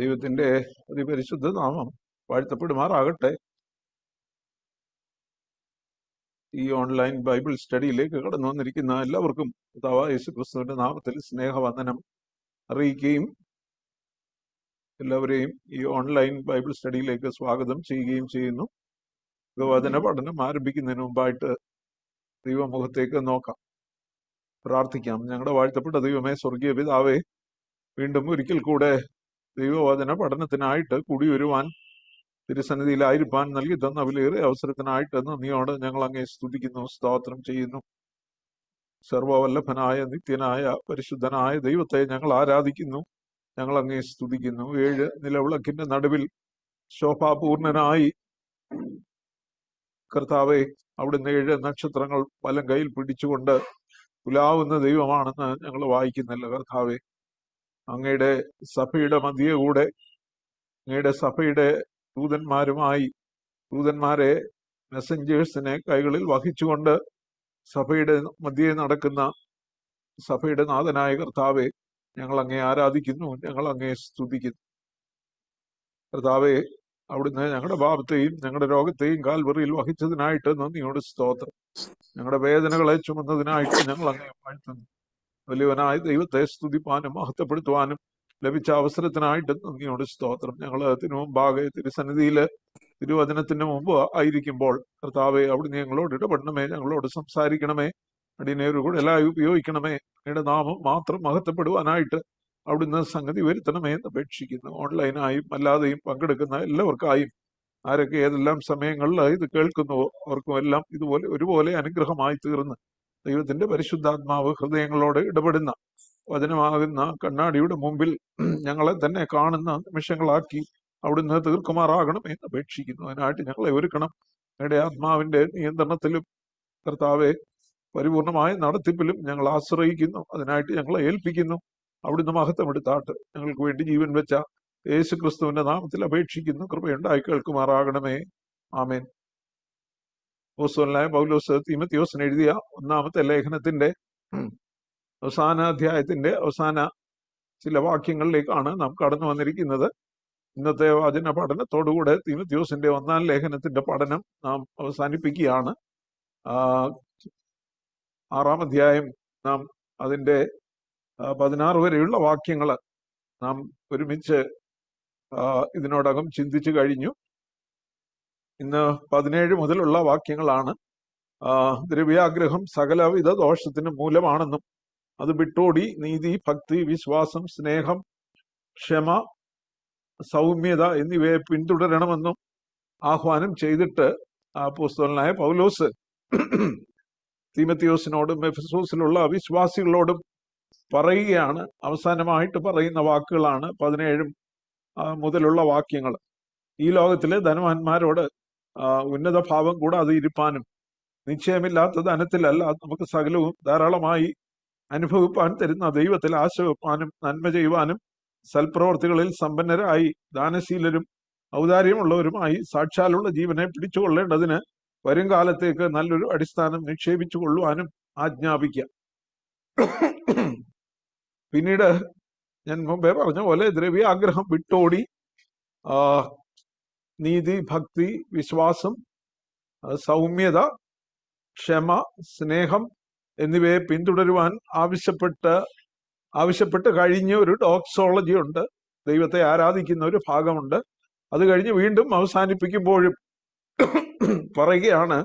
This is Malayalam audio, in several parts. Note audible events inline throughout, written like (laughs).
ദൈവത്തിൻ്റെ പരിശുദ്ധ നാമം വാഴ്ത്തപ്പെടുമാറാകട്ടെ ഈ ഓൺലൈൻ ബൈബിൾ സ്റ്റഡിയിലേക്ക് കടന്നു വന്നിരിക്കുന്ന എല്ലാവർക്കും കർത്താവ് യേശു ക്രിസ്തുവിന്റെ നാമത്തിൽ സ്നേഹവന്ദനം അറിയിക്കുകയും എല്ലാവരെയും ഈ ഓൺലൈൻ ബൈബിൾ സ്റ്റഡിയിലേക്ക് സ്വാഗതം ചെയ്യുകയും ചെയ്യുന്നു വചന പഠനം ആരംഭിക്കുന്നതിന് മുമ്പായിട്ട് ദൈവമുഖത്തേക്ക് നോക്കാം പ്രാർത്ഥിക്കാം ഞങ്ങളുടെ വാഴ്ത്തപ്പെട്ട ദൈവമേ സ്വർഗീയ പിതാവേ വീണ്ടും ഒരിക്കൽ കൂടെ ദൈവവചന പഠനത്തിനായിട്ട് കൂടി വരുവാൻ തിരുസന്നിധിയിലായിരിക്കാൻ നൽകി തന്ന വിലയേറിയ അവസരത്തിനായിട്ട് നന്ദിയോട് ഞങ്ങൾ അങ്ങേ സ്തുതിക്കുന്നു സ്തോത്രം ചെയ്യുന്നു സർവവല്ലഭനായ നിത്യനായ പരിശുദ്ധനായ ദൈവത്തെ ഞങ്ങൾ ആരാധിക്കുന്നു ഞങ്ങൾ അങ്ങേ സ്തുതിക്കുന്നു ഏഴ് നിലവിളക്കിന്റെ നടുവിൽ ശോഭാപൂർണനായി കർത്താവെ അവിടുന്ന് ഏഴ് നക്ഷത്രങ്ങൾ വലം കയ്യിൽ പിടിച്ചുകൊണ്ട് പുലാവുന്ന ദൈവമാണെന്ന് ഞങ്ങൾ വായിക്കുന്നില്ല കർത്താവെ അങ്ങയുടെ സഭയുടെ മധ്യ കൂടെ അങ്ങയുടെ സഭയുടെ ദൂതന്മാരുമായി ദൂതന്മാരെ മെസ്സഞ്ചേഴ്സിനെ കൈകളിൽ വഹിച്ചുകൊണ്ട് സഭയുടെ മധ്യേ നടക്കുന്ന സഭയുടെ നാഥനായ കർത്താവെ ഞങ്ങൾ അങ്ങേ ആരാധിക്കുന്നു ഞങ്ങൾ അങ്ങേ സ്തുതിക്കുന്നു കർത്താവെ അവിടുന്ന് ഞങ്ങളുടെ ഭാവത്തെയും ഞങ്ങളുടെ രോഗത്തെയും കാൽവറിയിൽ വഹിച്ചതിനായിട്ട് നന്ദിയോട് സ്തോത്രം ഞങ്ങളുടെ വേദനകളെ ചുമന്നതിനായിട്ട് ഞങ്ങൾ അങ്ങേ വാഴ്ത്തുന്നു വലിയവനായ ദൈവത്തെ സ്തുതിപ്പാനും മഹത്വപ്പെടുത്തുവാനും ലഭിച്ച അവസരത്തിനായിട്ട് നന്ദിയോട് സ്തോത്രം ഞങ്ങൾ തിരുമുമ്പാകെ തിരുസന്നിധിയിൽ തിരുവചനത്തിന് മുമ്പ് ആയിരിക്കുമ്പോൾ കർത്താവെ അവിടുന്ന് ഞങ്ങളോട് ഇടപെടണമേ ഞങ്ങളോട് സംസാരിക്കണമേ അടിയനെ ഒരു കൂടുതലായി ഉപയോഗിക്കണമേ അങ്ങയുടെ നാമം മാത്രം മഹത്വപ്പെടുവാനായിട്ട് അവിടുന്ന് സംഗതി വരുത്തണമേ എന്ന് അപേക്ഷിക്കുന്നു ഓൺലൈനായും അല്ലാതെയും പങ്കെടുക്കുന്ന എല്ലാവർക്കായും ആരൊക്കെ ഏതെല്ലാം സമയങ്ങളിൽ ഇത് കേൾക്കുന്നുവോ അവർക്കും എല്ലാം ഇതുപോലെ ഒരുപോലെ അനുഗ്രഹമായി തീർന്ന് ദൈവത്തിന്റെ പരിശുദ്ധാത്മാവ് ഹൃദയങ്ങളോട് ഇടപെടുന്ന വചനമാകുന്ന കണ്ണാടിയുടെ മുമ്പിൽ ഞങ്ങളെ തന്നെ കാണുന്ന നിമിഷങ്ങളാക്കി അവിടുന്ന് തീർക്കുമാറാകണം എന്ന് അപേക്ഷിക്കുന്നു അതിനായിട്ട് ഞങ്ങളെ ഒരുക്കണം ഞങ്ങളുടെ ആത്മാവിന്റെ നിയന്ത്രണത്തിലും കർത്താവെ പരിപൂർണമായ നടത്തിപ്പിലും ഞങ്ങൾ ആശ്രയിക്കുന്നു അതിനായിട്ട് ഞങ്ങളെ ഏൽപ്പിക്കുന്നു അവിടുന്ന് മഹത്വം എടുത്താട്ട് ഞങ്ങൾക്ക് വേണ്ടി ജീവൻ വെച്ച യേശു ക്രിസ്തുവിന്റെ നാമത്തിൽ അപേക്ഷിക്കുന്നു കൃപയുണ്ടായി കേൾക്കുമാറാകണമേ ആമേൻ അപ്പോസ്തലനായ പൗലോസ് തീമത്യോസിന് എഴുതിയ ഒന്നാമത്തെ ലേഖനത്തിന്റെ അവസാന അധ്യായത്തിന്റെ അവസാന ചില വാക്യങ്ങളിലേക്കാണ് നാം കടന്നു വന്നിരിക്കുന്നത് ഇന്നത്തെ വാചന പഠനത്തോടുകൂടെ തീമത്തിയോസിന്റെ ഒന്നാം ലേഖനത്തിന്റെ പഠനം നാം അവസാനിപ്പിക്കുകയാണ് ആറാം അധ്യായം നാം അതിൻ്റെ പതിനാറ് വരെയുള്ള വാക്യങ്ങൾ നാം ഒരുമിച്ച് ഇതിനോടകം ചിന്തിച്ചു കഴിഞ്ഞു ഇന്ന് പതിനേഴ് മുതലുള്ള വാക്യങ്ങളാണ് ദ്രവ്യാഗ്രഹം സകലവിധ ദോഷത്തിന് മൂലമാണെന്നും അത് വിട്ടോടി നീതി ഭക്തി വിശ്വാസം സ്നേഹം ക്ഷമ സൗമ്യത എന്നിവയെ പിന്തുടരണമെന്നും ആഹ്വാനം ചെയ്തിട്ട് പുസ്തകനായ പൗലോസ് തീമത്തിയോസിനോടും എഫിസോസിലുള്ള അവിശ്വാസികളോടും പറയുകയാണ് അവസാനമായിട്ട് പറയുന്ന വാക്കുകളാണ് പതിനേഴും മുതലുള്ള വാക്യങ്ങൾ ഈ ലോകത്തിലെ ധനവാന്മാരോട് ഉന്നത ഭാവം കൂടാതെ ഇരിപ്പാനും നിശ്ചയമില്ലാത്ത ധനത്തിലല്ല നമുക്ക് സകലവും ധാരാളമായി അനുഭവിപ്പാൻ തരുന്ന ദൈവത്തിൽ ആശ വെപ്പാനും നന്മ ചെയ്യുവാനും സൽപ്രവർത്തികളിൽ സമ്പന്നരായി ദാനശീലരും ഔദാര്യമുള്ളവരുമായി സാക്ഷാലുള്ള ജീവനെ പിടിച്ചുകൊള്ളേണ്ടതിന് വരും കാലത്തേക്ക് നല്ലൊരു അടിസ്ഥാനം നിക്ഷേപിച്ചു കൊള്ളുവാനും ആജ്ഞാപിക്കാം പിന്നീട് ഞാൻ മുമ്പേ പറഞ്ഞ പോലെ ദ്രവ്യാഗ്രഹം വിട്ടോടി നീതി ഭക്തി വിശ്വാസം സൗമ്യത ക്ഷമ സ്നേഹം എന്നിവയെ പിന്തുടരുവാൻ ആവശ്യപ്പെട്ട് ആവശ്യപ്പെട്ട് കഴിഞ്ഞ ഒരു ഡോക്സോളജി ഉണ്ട് ദൈവത്തെ ആരാധിക്കുന്ന ഒരു ഭാഗമുണ്ട് അത് കഴിഞ്ഞ് വീണ്ടും അവസാനിപ്പിക്കുമ്പോഴും പറയുകയാണ്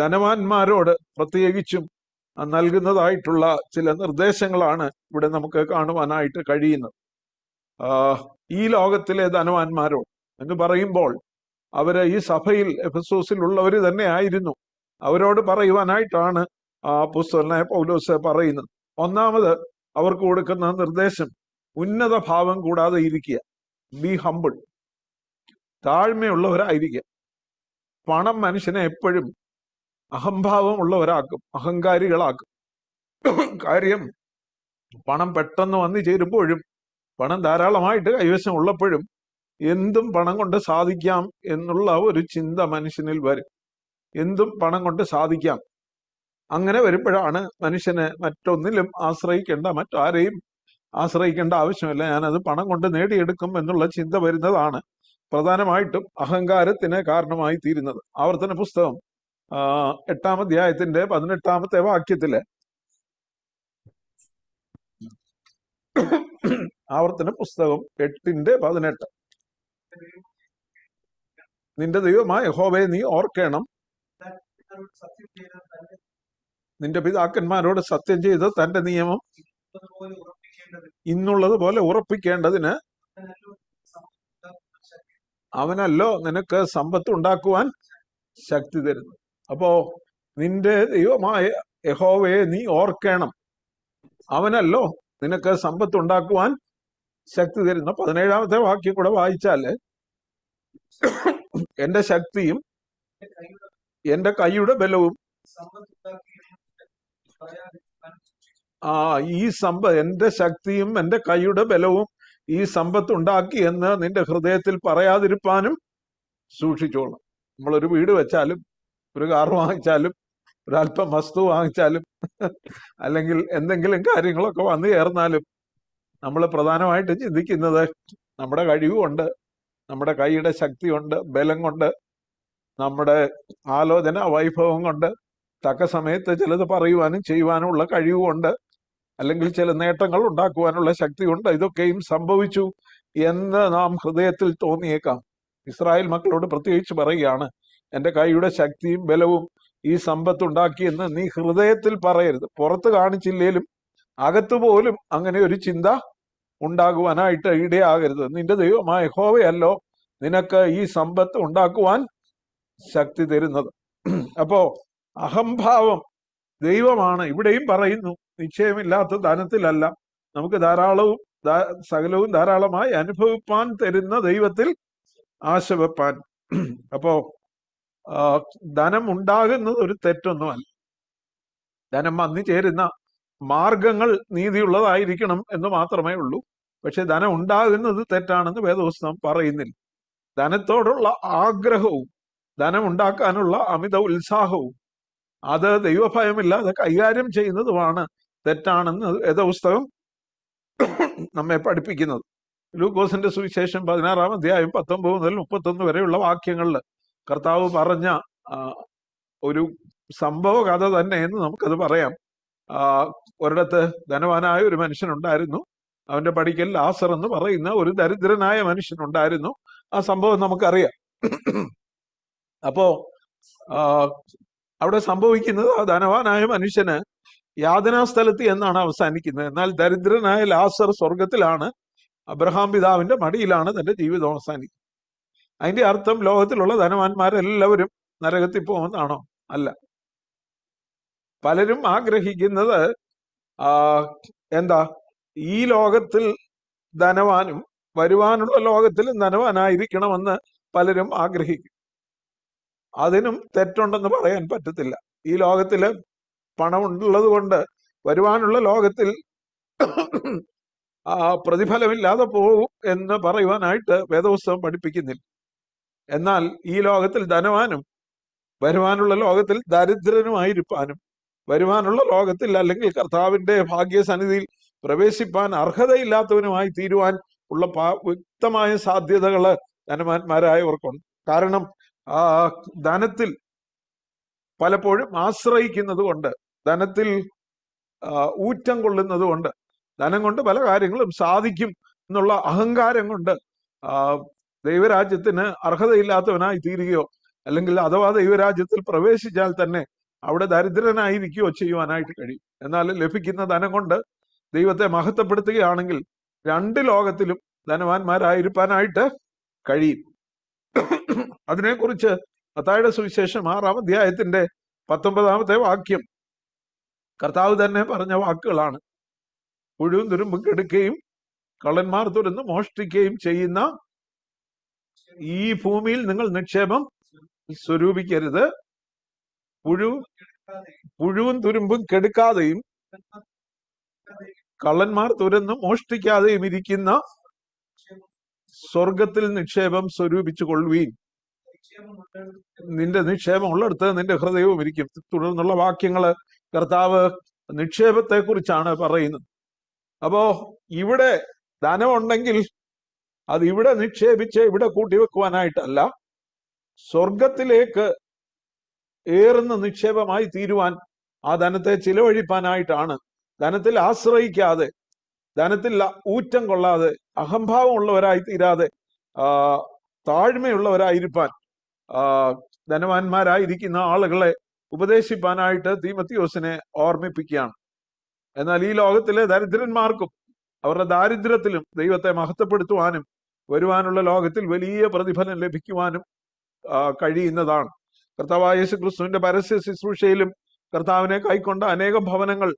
ധനവാന്മാരോട് പ്രത്യേകിച്ചും നൽകുന്നതായിട്ടുള്ള ചില നിർദ്ദേശങ്ങളാണ് ഇവിടെ നമുക്ക് കാണുവാനായിട്ട് കഴിയുന്നത് ഈ ലോകത്തിലെ ധനവാന്മാരോട് എന്ന് പറയുമ്പോൾ അവര് ഈ സഭയിൽ എഫസോസിൽ ഉള്ളവർ തന്നെ ആയിരുന്നു അവരോട് പറയുവാനായിട്ടാണ് ആ പുസ്തകനായ പൗലോസ് പറയുന്നത് ഒന്നാമത് അവർക്ക് കൊടുക്കുന്ന നിർദ്ദേശം ഉന്നത ഭാവം കൂടാതെ ഇരിക്കുക ബി ഹമ്പിൾ താഴ്മയുള്ളവരായിരിക്കുക പണം മനുഷ്യനെ എപ്പോഴും അഹംഭാവം ഉള്ളവരാക്കും അഹങ്കാരികളാക്കും കാര്യം പണം പെട്ടെന്ന് വന്നു ചേരുമ്പോഴും പണം ധാരാളമായിട്ട് കൈവശം ഉള്ളപ്പോഴും എന്തും പണം കൊണ്ട് സാധിക്കാം എന്നുള്ള ഒരു ചിന്ത മനുഷ്യനിൽ വരും എന്തും പണം കൊണ്ട് സാധിക്കാം അങ്ങനെ വരുമ്പോഴാണ് മനുഷ്യന് മറ്റൊന്നിലും ആശ്രയിക്കേണ്ട മറ്റാരെയും ആശ്രയിക്കേണ്ട ആവശ്യമില്ല ഞാനത് പണം കൊണ്ട് നേടിയെടുക്കും എന്നുള്ള ചിന്ത വരുന്നതാണ് പ്രധാനമായിട്ടും അഹങ്കാരത്തിന് കാരണമായി തീരുന്നത് ആവർത്തന പുസ്തകം എട്ടാം അധ്യായത്തിന്റെ പതിനെട്ടാമത്തെ വാക്യത്തില് ആവർത്തന പുസ്തകം എട്ടിന്റെ പതിനെട്ട് നിന്റെ ദൈവമായ യഹോബയെ നീ ഓർക്കണം നിന്റെ പിതാക്കന്മാരോട് സത്യം ചെയ്ത് തന്റെ നിയമം ഇന്നുള്ളത് പോലെ ഉറപ്പിക്കേണ്ടതിന് അവനല്ലോ നിനക്ക് സമ്പത്ത് ഉണ്ടാക്കുവാൻ ശക്തി തരുന്നു അപ്പോ നിന്റെ ദൈവമായ യഹോവയെ നീ ഓർക്കണം അവനല്ലോ നിനക്ക് സമ്പത്ത് ഉണ്ടാക്കുവാൻ ശക്തി തരുന്നു പതിനേഴാമത്തെ വാക്യം കൂടെ വായിച്ചാല് (coughs) എന്റെ ശക്തിയും എന്റെ കൈയുടെ ബലവും ആ ഈ സമ്പ എന്റെ ശക്തിയും എന്റെ കൈയുടെ ബലവും ഈ സമ്പത്ത് ഉണ്ടാക്കി എന്ന് നിന്റെ ഹൃദയത്തിൽ പറയാതിരിപ്പാനും സൂക്ഷിച്ചോളണം നമ്മളൊരു വീട് വെച്ചാലും ഒരു കാർ വാങ്ങിച്ചാലും ഒരല്പം വസ്തു വാങ്ങിച്ചാലും (laughs) അല്ലെങ്കിൽ എന്തെങ്കിലും കാര്യങ്ങളൊക്കെ വന്നു ചേർന്നാലും നമ്മൾ പ്രധാനമായിട്ട് ചിന്തിക്കുന്നത് നമ്മുടെ കഴിവുമുണ്ട് നമ്മുടെ കൈയുടെ ശക്തിയുണ്ട് ബലം കൊണ്ട് നമ്മുടെ ആലോചന വൈഭവം കൊണ്ട് തക്ക സമയത്ത് ചിലത് പറയുവാനും ചെയ്യുവാനുമുള്ള കഴിവുമുണ്ട് അല്ലെങ്കിൽ ചില നേട്ടങ്ങൾ ഉണ്ടാക്കുവാനുള്ള ശക്തിയുണ്ട് ഇതൊക്കെയും സംഭവിച്ചു എന്ന് നാം ഹൃദയത്തിൽ തോന്നിയേക്കാം ഇസ്രായേൽ മക്കളോട് പ്രത്യേകിച്ച് പറയുകയാണ് എൻ്റെ കൈയുടെ ശക്തിയും ബലവും ഈ ഉണ്ടാക്കിയെന്ന് നീ ഹൃദയത്തിൽ പറയരുത് പുറത്ത് കാണിച്ചില്ലേലും അകത്തുപോലും അങ്ങനെ ഒരു ചിന്ത ഉണ്ടാകുവാനായിട്ട് ഇടയാകരുത് നിന്റെ ദൈവമായ ഹോവയല്ലോ നിനക്ക് ഈ സമ്പത്ത് ഉണ്ടാക്കുവാൻ ശക്തി തരുന്നത് അപ്പോ അഹംഭാവം ദൈവമാണ് ഇവിടെയും പറയുന്നു നിശ്ചയമില്ലാത്ത ധനത്തിലല്ല നമുക്ക് ധാരാളവും സകലവും ധാരാളമായി അനുഭവിപ്പാൻ തരുന്ന ദൈവത്തിൽ ആശവപ്പാൻ അപ്പോ ധനം ഉണ്ടാകുന്നത് ഒരു തെറ്റൊന്നുമല്ല ധനം വന്നു ചേരുന്ന മാർഗങ്ങൾ നീതിയുള്ളതായിരിക്കണം എന്ന് മാത്രമേ ഉള്ളൂ പക്ഷെ ധനം ഉണ്ടാകുന്നത് തെറ്റാണെന്ന് വേദപുസ്തകം പറയുന്നില്ല ധനത്തോടുള്ള ആഗ്രഹവും ധനം ഉണ്ടാക്കാനുള്ള അമിത ഉത്സാഹവും അത് ദൈവഭയമില്ലാതെ കൈകാര്യം ചെയ്യുന്നതുമാണ് തെറ്റാണെന്ന് വേദപുസ്തകം നമ്മെ പഠിപ്പിക്കുന്നത് ലൂക്കോസിന്റെ സുവിശേഷം പതിനാറാം അധ്യായം പത്തൊമ്പത് മുതൽ മുപ്പത്തൊന്ന് വരെയുള്ള വാക്യങ്ങളിൽ കർത്താവ് പറഞ്ഞ ഒരു സംഭവ കഥ തന്നെ എന്ന് നമുക്കത് പറയാം ഒരിടത്ത് ധനവാനായ ഒരു മനുഷ്യനുണ്ടായിരുന്നു അവന്റെ പടിക്കൽ ലാസർ എന്ന് പറയുന്ന ഒരു ദരിദ്രനായ മനുഷ്യനുണ്ടായിരുന്നു ആ സംഭവം നമുക്കറിയാം അപ്പോ അവിടെ സംഭവിക്കുന്നത് ആ ധനവാനായ മനുഷ്യന് യാതനാ സ്ഥലത്ത് എന്നാണ് അവസാനിക്കുന്നത് എന്നാൽ ദരിദ്രനായ ലാസർ സ്വർഗത്തിലാണ് അബ്രഹാം പിതാവിന്റെ മടിയിലാണ് തന്റെ ജീവിതം അവസാനിക്കുന്നത് അതിന്റെ അർത്ഥം ലോകത്തിലുള്ള ധനവാന്മാരെല്ലാവരും നരകത്തിൽ പോകുമെന്നാണോ അല്ല പലരും ആഗ്രഹിക്കുന്നത് എന്താ ഈ ലോകത്തിൽ ധനവാനും വരുവാനുള്ള ലോകത്തിൽ ധനവാനായിരിക്കണമെന്ന് പലരും ആഗ്രഹിക്കും അതിനും തെറ്റുണ്ടെന്ന് പറയാൻ പറ്റത്തില്ല ഈ ലോകത്തില് പണമുള്ളത് കൊണ്ട് വരുവാനുള്ള ലോകത്തിൽ ആ പ്രതിഫലമില്ലാതെ പോകും എന്ന് പറയുവാനായിട്ട് വേദപുസ്തകം പഠിപ്പിക്കുന്നില്ല എന്നാൽ ഈ ലോകത്തിൽ ധനവാനും വരുവാനുള്ള ലോകത്തിൽ ദരിദ്രനുമായിരിക്കാനും വരുവാനുള്ള ലോകത്തിൽ അല്ലെങ്കിൽ കർത്താവിന്റെ ഭാഗ്യസന്നിധിയിൽ പ്രവേശിപ്പാൻ അർഹതയില്ലാത്തവനുമായി തീരുവാൻ ഉള്ള വ്യക്തമായ സാധ്യതകള് ധനവാന്മാരായവർക്കുണ്ട് കാരണം ആ ധനത്തിൽ പലപ്പോഴും ആശ്രയിക്കുന്നത് കൊണ്ട് ധനത്തിൽ ഊറ്റം കൊള്ളുന്നത് കൊണ്ട് ധനം കൊണ്ട് പല കാര്യങ്ങളും സാധിക്കും എന്നുള്ള അഹങ്കാരം കൊണ്ട് ദൈവരാജ്യത്തിന് അർഹതയില്ലാത്തവനായി തീരുകയോ അല്ലെങ്കിൽ അഥവാ ദൈവരാജ്യത്തിൽ പ്രവേശിച്ചാൽ തന്നെ അവിടെ ദരിദ്രനായിരിക്കുകയോ ചെയ്യുവാനായിട്ട് കഴിയും എന്നാൽ ലഭിക്കുന്ന ധനം കൊണ്ട് ദൈവത്തെ മഹത്വപ്പെടുത്തുകയാണെങ്കിൽ രണ്ട് ലോകത്തിലും ധനവാന്മാരായിരിക്കാനായിട്ട് കഴിയും അതിനെക്കുറിച്ച് മത്തായുടെ സുവിശേഷം ആറാം അധ്യായത്തിന്റെ പത്തൊമ്പതാമത്തെ വാക്യം കർത്താവ് തന്നെ പറഞ്ഞ വാക്കുകളാണ് പുഴുവും തുരുമ്പും കെടുക്കുകയും കള്ളന്മാർ തുരന്ന് മോഷ്ടിക്കുകയും ചെയ്യുന്ന ഈ ഭൂമിയിൽ നിങ്ങൾ നിക്ഷേപം സ്വരൂപിക്കരുത് പുഴു പുഴുവും തുരുമ്പും കെടുക്കാതെയും കള്ളന്മാർ തുരന്ന് മോഷ്ടിക്കാതെയും ഇരിക്കുന്ന സ്വർഗത്തിൽ നിക്ഷേപം സ്വരൂപിച്ചു കൊള്ളുവീൻ നിന്റെ നിക്ഷേപം ഉള്ളിടത്ത് നിന്റെ ഹൃദയവും ഇരിക്കും തുടർന്നുള്ള വാക്യങ്ങള് കർത്താവ് നിക്ഷേപത്തെ കുറിച്ചാണ് പറയുന്നത് അപ്പോ ഇവിടെ ധനമുണ്ടെങ്കിൽ അത് ഇവിടെ നിക്ഷേപിച്ച് ഇവിടെ കൂട്ടിവെക്കുവാനായിട്ടല്ല സ്വർഗത്തിലേക്ക് ഏറുന്ന നിക്ഷേപമായി തീരുവാൻ ആ ധനത്തെ ചിലവഴിപ്പാനായിട്ടാണ് ധനത്തിൽ ആശ്രയിക്കാതെ ധനത്തിൽ ഊറ്റം കൊള്ളാതെ അഹംഭാവം ഉള്ളവരായി തീരാതെ ആ താഴ്മയുള്ളവരായിരിക്കാൻ ധനവാന്മാരായിരിക്കുന്ന ആളുകളെ ഉപദേശിപ്പാനായിട്ട് തീമത്തിയോസിനെ ഓർമ്മിപ്പിക്കുകയാണ് എന്നാൽ ഈ ലോകത്തിലെ ദരിദ്രന്മാർക്കും അവരുടെ ദാരിദ്ര്യത്തിലും ദൈവത്തെ മഹത്വപ്പെടുത്തുവാനും വരുവാനുള്ള ലോകത്തിൽ വലിയ പ്രതിഫലം ലഭിക്കുവാനും കഴിയുന്നതാണ് കർത്താവായ യേശു ക്രിസ്തുവിന്റെ പരസ്യ ശുശ്രൂഷയിലും കർത്താവിനെ കൈക്കൊണ്ട അനേകം ഭവനങ്ങൾ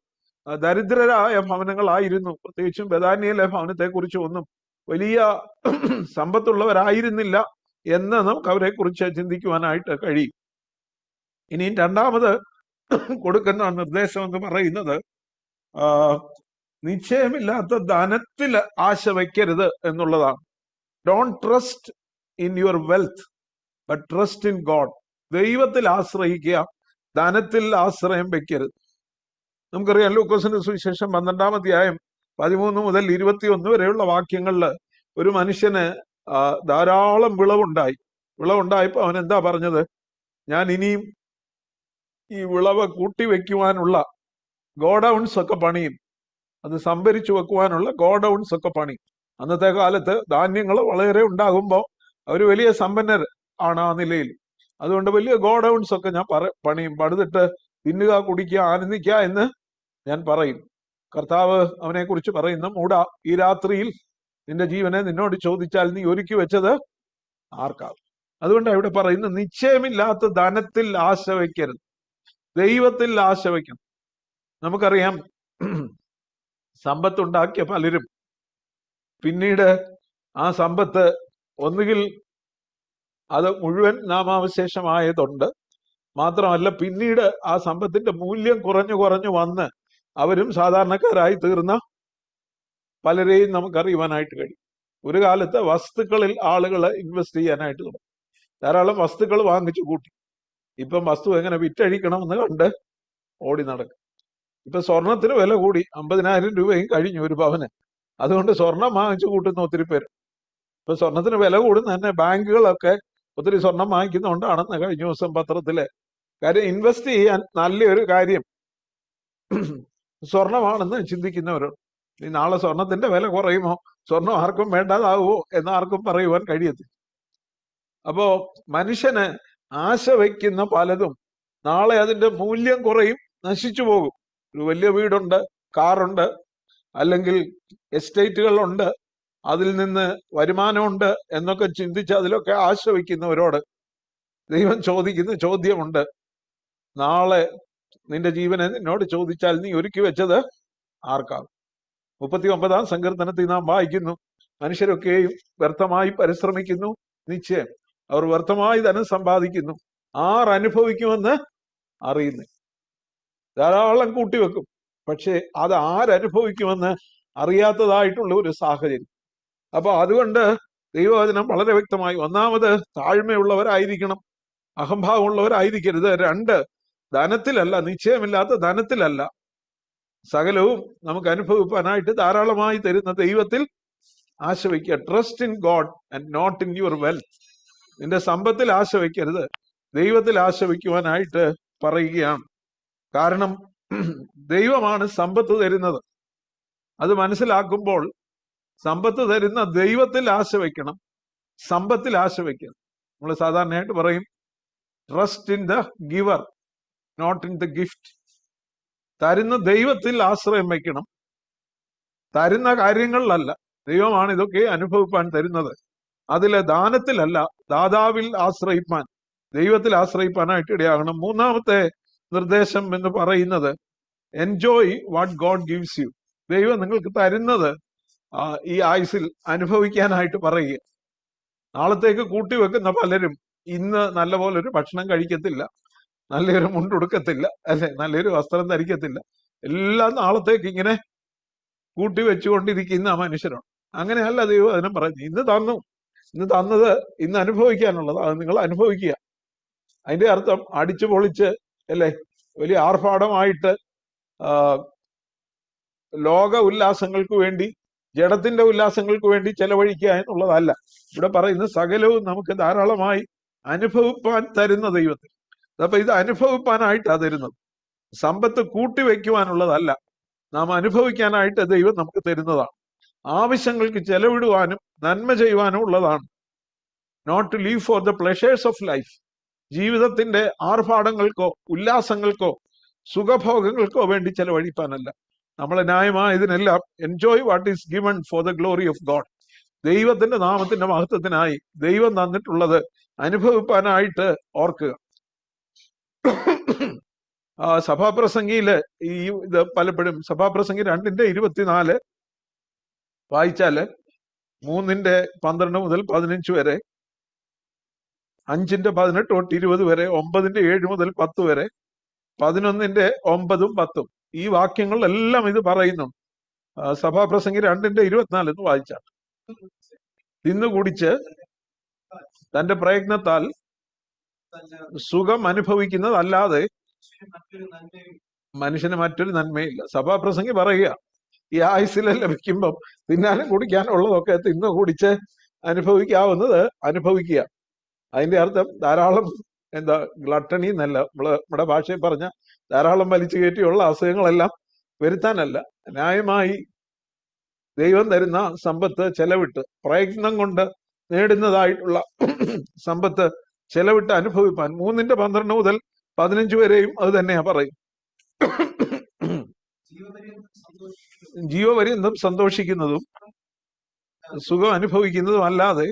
ദരിദ്രരായ ഭവനങ്ങളായിരുന്നു പ്രത്യേകിച്ചും ബദാനിയയിലെ ഭവനത്തെ കുറിച്ച് ഒന്നും വലിയ (clears throat) സമ്പത്തുള്ളവരായിരുന്നില്ല എന്ന് നമുക്ക് അവരെ കുറിച്ച് ചിന്തിക്കുവാനായിട്ട് കഴിയും ഇനി രണ്ടാമത് (clears throat) കൊടുക്കുന്ന നിർദ്ദേശം എന്ന് പറയുന്നത് നിശ്ചയമില്ലാത്ത ധനത്തിൽ ആശ വയ്ക്കരുത് എന്നുള്ളതാണ് don't trust in your wealth but trust in God ദൈവത്തിൽ ആശ്രയിക്കുക ധനത്തിൽ ആശ്രയം വെക്കരുത് നമുക്കറിയാം ലൂക്കോസിന്റെ സുവിശേഷം പന്ത്രണ്ടാമധ്യായം പതിമൂന്ന് മുതൽ ഇരുപത്തിയൊന്ന് വരെയുള്ള വാക്യങ്ങളിൽ ഒരു മനുഷ്യന് ധാരാളം വിളവുണ്ടായി വിളവുണ്ടായപ്പോ അവൻ എന്താ പറഞ്ഞത് ഞാൻ ഇനിയും ഈ വിളവ് കൂട്ടി വെക്കുവാനുള്ള ഗോഡൗൺസ് ഒക്കെ പണിയും അത് സംഭരിച്ചു വെക്കുവാനുള്ള ഗോഡൗൺസ് ഒക്കെ പണി അന്നത്തെ കാലത്ത് ധാന്യങ്ങൾ വളരെ ഉണ്ടാകുമ്പോൾ അവർ വലിയ സമ്പന്നർ ആണ് ആ നിലയിൽ അതുകൊണ്ട് വലിയ ഗോഡൌൺസ് ഒക്കെ ഞാൻ പറ പണിയും പണിതിട്ട് തിന്നുക കുടിക്കുക ആനന്ദിക്കുക എന്ന് ഞാൻ പറയും കർത്താവ് അവനെ കുറിച്ച് പറയുന്ന മൂടാ ഈ രാത്രിയിൽ നിന്റെ ജീവനെ നിന്നോട് ചോദിച്ചാൽ നീ ഒരുക്കി വെച്ചത് ആർക്കാവും അതുകൊണ്ട് ഇവിടെ പറയുന്ന നിശ്ചയമില്ലാത്ത ധനത്തിൽ ആശ വയ്ക്കരുത് ദൈവത്തിൽ ആശ വയ്ക്കണം നമുക്കറിയാം സമ്പത്തുണ്ടാക്കിയ പലരും പിന്നീട് ആ സമ്പത്ത് ഒന്നുകിൽ അത് മുഴുവൻ നാമാവശേഷമായതുണ്ട് മാത്രമല്ല പിന്നീട് ആ സമ്പത്തിന്റെ മൂല്യം കുറഞ്ഞു കുറഞ്ഞു വന്ന് അവരും സാധാരണക്കാരായി തീർന്ന പലരെയും നമുക്കറിയുവാനായിട്ട് കഴിയും ഒരു കാലത്ത് വസ്തുക്കളിൽ ആളുകൾ ഇൻവെസ്റ്റ് ചെയ്യാനായിട്ട് തുടങ്ങി ധാരാളം വസ്തുക്കൾ വാങ്ങിച്ചു കൂട്ടി ഇപ്പം വസ്തു എങ്ങനെ വിറ്റഴിക്കണമെന്ന് കണ്ട് ഓടി നടക്കും ഇപ്പൊ സ്വർണത്തിന് വില കൂടി അമ്പതിനായിരം രൂപയും കഴിഞ്ഞു ഒരു ഭവന് അതുകൊണ്ട് സ്വർണം വാങ്ങിച്ചു കൂട്ടുന്ന ഒത്തിരി പേര് ഇപ്പൊ സ്വർണത്തിന് വില കൂടുന്ന തന്നെ ബാങ്കുകളൊക്കെ ഒത്തിരി സ്വർണം വാങ്ങിക്കുന്നുണ്ടാണെന്ന് കഴിഞ്ഞ ദിവസം പത്രത്തിൽ കാര്യം ഇൻവെസ്റ്റ് ചെയ്യാൻ നല്ലൊരു കാര്യം സ്വർണമാണെന്ന് ചിന്തിക്കുന്നവരുണ്ട് ഈ നാളെ സ്വർണത്തിന്റെ വില കുറയുമോ സ്വർണം ആർക്കും വേണ്ടാതാവുമോ എന്ന് ആർക്കും പറയുവാൻ കഴിയത്തില്ല അപ്പോ മനുഷ്യന് ആശ വയ്ക്കുന്ന പലതും നാളെ അതിന്റെ മൂല്യം കുറയും നശിച്ചു പോകും ഒരു വലിയ വീടുണ്ട് കാറുണ്ട് അല്ലെങ്കിൽ എസ്റ്റേറ്റുകളുണ്ട് അതിൽ നിന്ന് വരുമാനമുണ്ട് എന്നൊക്കെ ചിന്തിച്ച് അതിലൊക്കെ ആശ്രയിക്കുന്നവരോട് ദൈവം ചോദിക്കുന്ന ചോദ്യമുണ്ട് നാളെ നിന്റെ ജീവനെ എന്നോട് ചോദിച്ചാൽ നീ ഒരുക്കി വെച്ചത് ആർക്കാണ് മുപ്പത്തി ഒമ്പതാം സങ്കീർത്തനത്തിൽ നാം വായിക്കുന്നു മനുഷ്യരൊക്കെയും വ്യർത്ഥമായി പരിശ്രമിക്കുന്നു നിശ്ചയം അവർ വ്യർത്ഥമായി ധനം സമ്പാദിക്കുന്നു ആർ അനുഭവിക്കുമെന്ന് അറിയുന്നു ധാരാളം കൂട്ടിവെക്കും പക്ഷേ അത് ആരനുഭവിക്കുമെന്ന് അറിയാത്തതായിട്ടുള്ള ഒരു സാഹചര്യം അപ്പൊ അതുകൊണ്ട് ദൈവവചനം വളരെ വ്യക്തമായി ഒന്നാമത് താഴ്മയുള്ളവരായിരിക്കണം അഹംഭാവമുള്ളവരായിരിക്കരുത് രണ്ട് ധനത്തിലല്ല നിശ്ചയമില്ലാത്ത ധനത്തിലല്ല സകലവും നമുക്ക് അനുഭവിപ്പാനായിട്ട് ധാരാളമായി തരുന്ന ദൈവത്തിൽ ആശ്രയിക്കുക trust in God and not in your wealth നിന്റെ സമ്പത്തിൽ ആശ്രയിക്കരുത് ദൈവത്തിൽ ആശ്രയിക്കുവാനായിട്ട് പറയുകയാണ് കാരണം ദൈവമാണ് സമ്പത്ത് തരുന്നത് അത് മനസ്സിലാക്കുമ്പോൾ സമ്പത്ത് തരുന്ന ദൈവത്തിൽ ആശ വയ്ക്കണം സമ്പത്തിൽ ആശ വയ്ക്കണം നമ്മൾ സാധാരണയായിട്ട് പറയും trust in the giver not in the gift തരുന്ന ദൈവത്തിൽ ആശ്രയം വയ്ക്കണം തരുന്ന കാര്യങ്ങളിലല്ല ദൈവമാണ് ഇതൊക്കെ അനുഭവിപ്പാൻ തരുന്നത് അതിലെ ദാനത്തിലല്ല ദാതാവിൽ ആശ്രയിപ്പാൻ ദൈവത്തിൽ ആശ്രയിപ്പാനായിട്ട് ഇടയാകണം മൂന്നാമത്തെ നിർദ്ദേശം എന്ന് പറയുന്നത് enjoy what God gives you ദൈവം നിങ്ങൾക്ക് തരുന്നത് ഈ ആയുസിൽ അനുഭവിക്കാനായിട്ട് പറയുക നാളത്തേക്ക് വെക്കുന്ന പലരും ഇന്ന് നല്ലപോലെ ഒരു ഭക്ഷണം കഴിക്കത്തില്ല നല്ലൊരു മുണ്ടുടുക്കത്തില്ല അല്ലെ നല്ലൊരു വസ്ത്രം ധരിക്കത്തില്ല എല്ലാം നാളത്തേക്ക് ഇങ്ങനെ കൂട്ടി വെച്ചുകൊണ്ടിരിക്കുന്ന ആ മനുഷ്യരാണ് അങ്ങനെയല്ല ദൈവം അതിനെ പറഞ്ഞു ഇന്ന് തന്നു ഇന്ന് തന്നത് ഇന്ന് അനുഭവിക്കാനുള്ളത് അത് നിങ്ങൾ അനുഭവിക്കുക അതിന്റെ അർത്ഥം അടിച്ചു പൊളിച്ച് അല്ലേ വലിയ ആർഭാടമായിട്ട് ലോക ഉല്ലാസങ്ങൾക്ക് വേണ്ടി ജഡത്തിന്റെ ഉല്ലാസങ്ങൾക്ക് വേണ്ടി ചെലവഴിക്കുക എന്നുള്ളതല്ല ഇവിടെ പറയുന്ന സകലവും നമുക്ക് ധാരാളമായി അനുഭവിപ്പാൻ തരുന്ന ദൈവത്തിൽ അപ്പൊ ഇത് അനുഭവിപ്പാനായിട്ടാണ് തരുന്നത് സമ്പത്ത് കൂട്ടിവെക്കുവാനുള്ളതല്ല നാം അനുഭവിക്കാനായിട്ട് ദൈവം നമുക്ക് തരുന്നതാണ് ആവശ്യങ്ങൾക്ക് ചെലവിടുവാനും നന്മ ചെയ്യുവാനും ഉള്ളതാണ് not to live for the pleasures of life ജീവിതത്തിന്റെ ആർഭാടങ്ങൾക്കോ ഉല്ലാസങ്ങൾക്കോ സുഖഭോഗങ്ങൾക്കോ വേണ്ടി ചെലവഴിപ്പാനല്ല നമ്മൾ ന്യായമാ ഇതിനെല്ലാം enjoy what is given for the glory of God ദൈവത്തിന്റെ നാമത്തിന്റെ മഹത്വത്തിനായി ദൈവം തന്നിട്ടുള്ളത് അനുഭവിപ്പാനായിട്ട് ഓർക്കുക സഭാപ്രസംഗിയില് ഈ ഇത് പലപ്പോഴും സഭാപ്രസംഗി രണ്ടിന്റെ ഇരുപത്തിനാല് വായിച്ചാല് മൂന്നിന്റെ പന്ത്രണ്ട് മുതൽ പതിനഞ്ച് വരെ അഞ്ചിന്റെ പതിനെട്ട് തൊട്ട് ഇരുപത് വരെ ഒമ്പതിന്റെ ഏഴ് മുതൽ പത്ത് വരെ പതിനൊന്നിന്റെ ഒമ്പതും പത്തും ഈ വാക്യങ്ങളിലെല്ലാം ഇത് പറയുന്നു സഭാപ്രസംഗി രണ്ടിന്റെ ഇരുപത്തിനാല് എന്ന് വായിച്ചാണ് തിന്നു കുടിച്ച് തന്റെ പ്രയത്നത്താൽ സുഖം അനുഭവിക്കുന്നതല്ലാതെ മനുഷ്യന് മറ്റൊരു നന്മയില്ല സഭാപ്രസംഗി പറയുക ഈ ആയുസിൽ ലഭിക്കുമ്പം തിന്നാനും കുടിക്കാനും ഉള്ളതൊക്കെ തിന്നു കുടിച്ച് അനുഭവിക്കാവുന്നത് അനുഭവിക്കുക അതിന്റെ അർത്ഥം ധാരാളം എന്താ ഗ്ലട്ടണി എന്നല്ല നമ്മള് നമ്മുടെ ഭാഷയിൽ പറഞ്ഞ ധാരാളം വലിച്ചു കയറ്റിയുള്ള അസുഖങ്ങളെല്ലാം വരുത്താനല്ല ന്യായമായി ദൈവം തരുന്ന സമ്പത്ത് ചെലവിട്ട് പ്രയത്നം കൊണ്ട് നേടുന്നതായിട്ടുള്ള സമ്പത്ത് ചെലവിട്ട് അനുഭവിപ്പാൻ മൂന്നിന്റെ പന്ത്രണ്ട് മുതൽ പതിനഞ്ച് വരെയും അത് തന്നെയാ പറയും ജീവപര്യന്തം സന്തോഷിക്കുന്നതും സുഖം അനുഭവിക്കുന്നതും അല്ലാതെ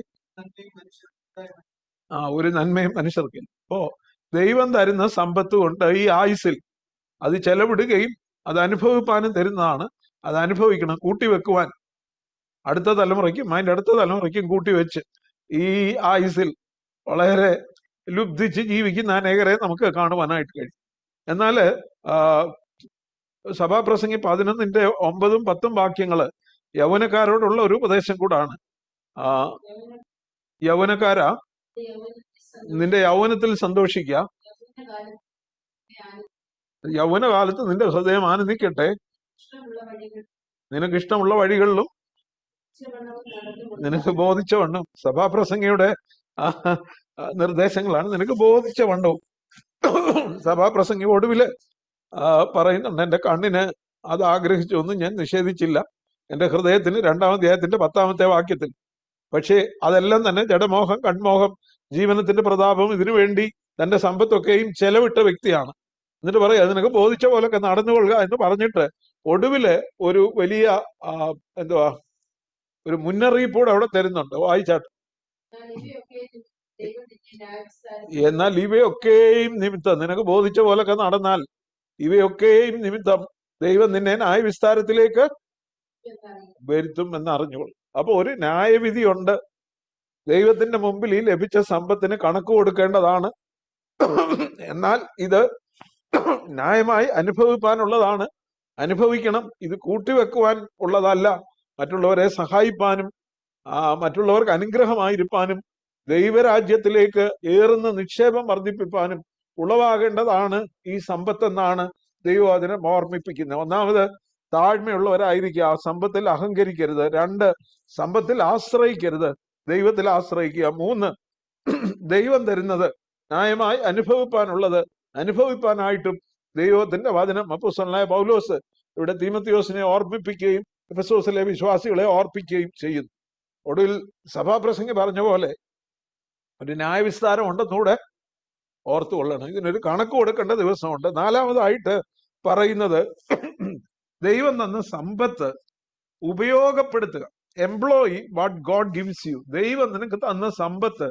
ആ ഒരു നന്മയും മനുഷ്യർക്ക് അപ്പോ ദൈവം തരുന്ന സമ്പത്ത് കൊണ്ട് ഈ ആയുസിൽ അത് ചെലവിടുകയും അത് അനുഭവിപ്പാനും തരുന്നതാണ് അത് അനുഭവിക്കണം കൂട്ടിവെക്കുവാൻ അടുത്ത തലമുറയ്ക്കും അതിൻ്റെ അടുത്ത തലമുറയ്ക്കും കൂട്ടിവെച്ച് ഈ ആയുസിൽ വളരെ ലുബ്ധിച്ച് ജീവിക്കുന്ന അനേകരെ നമുക്ക് കാണുവാനായിട്ട് കഴിയും എന്നാൽ സഭാപ്രസംഗി പതിനൊന്നിന്റെ ഒമ്പതും പത്തും വാക്യങ്ങൾ യൗവനക്കാരോടുള്ള ഒരു ഉപദേശം കൂടാണ് ആ യൗവനക്കാരാ നിന്റെ യൗവനത്തിൽ സന്തോഷിക്ക യൗവനകാലത്ത് നിന്റെ ഹൃദയം ആനന്ദിക്കട്ടെ നിനക്ക് ഇഷ്ടമുള്ള വഴികളിലും നിനക്ക് ബോധിച്ച വണ്ണം സഭാപ്രസംഗയുടെ നിർദ്ദേശങ്ങളാണ് നിനക്ക് ബോധിച്ച വണ്ണവും സഭാപ്രസംഗി ഒടുവില് പറയുന്നുണ്ട് എന്റെ കണ്ണിന് അത് ആഗ്രഹിച്ചൊന്നും ഞാൻ നിഷേധിച്ചില്ല എന്റെ ഹൃദയത്തിന് രണ്ടാം അധ്യായത്തിന്റെ പത്താമത്തെ വാക്യത്തിൽ പക്ഷേ അതെല്ലാം തന്നെ ജഡമോഹം കൺമോഹം ജീവനത്തിന്റെ പ്രതാപം ഇതിനു വേണ്ടി തന്റെ സമ്പത്തൊക്കെയും ചെലവിട്ട വ്യക്തിയാണ് എന്നിട്ട് പറയുക നിനക്ക് ബോധിച്ച പോലെ ഒക്കെ നടന്നുകൊള്ളുക എന്ന് പറഞ്ഞിട്ട് ഒടുവില് ഒരു വലിയ എന്തുവാ ഒരു മുന്നറിയിപ്പൂടെ അവിടെ തരുന്നുണ്ട് വായിച്ചാട്ട് എന്നാൽ ഇവയൊക്കെയും നിമിത്തം നിനക്ക് ബോധിച്ച പോലെ ഒക്കെ നടന്നാൽ ഇവയൊക്കെയും നിമിത്തം ദൈവം നിന്നെ ന്യായവിസ്താരത്തിലേക്ക് വരുത്തും അറിഞ്ഞുകൊള്ളു അപ്പൊ ഒരു ന്യായവിധിയുണ്ട് ദൈവത്തിന്റെ മുമ്പിൽ ഈ ലഭിച്ച സമ്പത്തിന് കണക്ക് കൊടുക്കേണ്ടതാണ് എന്നാൽ ഇത് ന്യായമായി അനുഭവിപ്പാനുള്ളതാണ് അനുഭവിക്കണം ഇത് കൂട്ടിവെക്കുവാൻ ഉള്ളതല്ല മറ്റുള്ളവരെ സഹായിപ്പാനും മറ്റുള്ളവർക്ക് അനുഗ്രഹമായിരിക്കാനും ദൈവരാജ്യത്തിലേക്ക് ഏറുന്ന നിക്ഷേപം വർദ്ധിപ്പിക്കാനും ഉളവാകേണ്ടതാണ് ഈ സമ്പത്തെന്നാണ് ദൈവവചനം ഓർമ്മിപ്പിക്കുന്നത് ഒന്നാമത് താഴ്മയുള്ളവരായിരിക്കുക ആ സമ്പത്തിൽ അഹങ്കരിക്കരുത് രണ്ട് സമ്പത്തിൽ ആശ്രയിക്കരുത് ദൈവത്തിൽ ആശ്രയിക്കുക മൂന്ന് ദൈവം തരുന്നത് ന്യായമായി അനുഭവിപ്പാനുള്ളത് അനുഭവിപ്പാനായിട്ടും ദൈവത്തിന്റെ വചനം അപ്പുസ്വനായ പൗലോസ് ഇവിടെ തീമത്തിയോസിനെ ഓർമ്മിപ്പിക്കുകയും എഫസോസിലെ വിശ്വാസികളെ ഓർപ്പിക്കുകയും ചെയ്യുന്നു ഒടുവിൽ സഭാപ്രസംഗി പറഞ്ഞ പോലെ ഒരു ന്യായവിസ്താരം ഉണ്ടെന്നൂടെ ഓർത്തു കൊള്ളണം ഇതിനൊരു കണക്ക് കൊടുക്കേണ്ട ദിവസമുണ്ട് നാലാമതായിട്ട് പറയുന്നത് ദൈവം തന്ന സമ്പത്ത് ഉപയോഗപ്പെടുത്തുക employ what God gives you ദൈവം നിനക്ക് തന്ന സമ്പത്ത്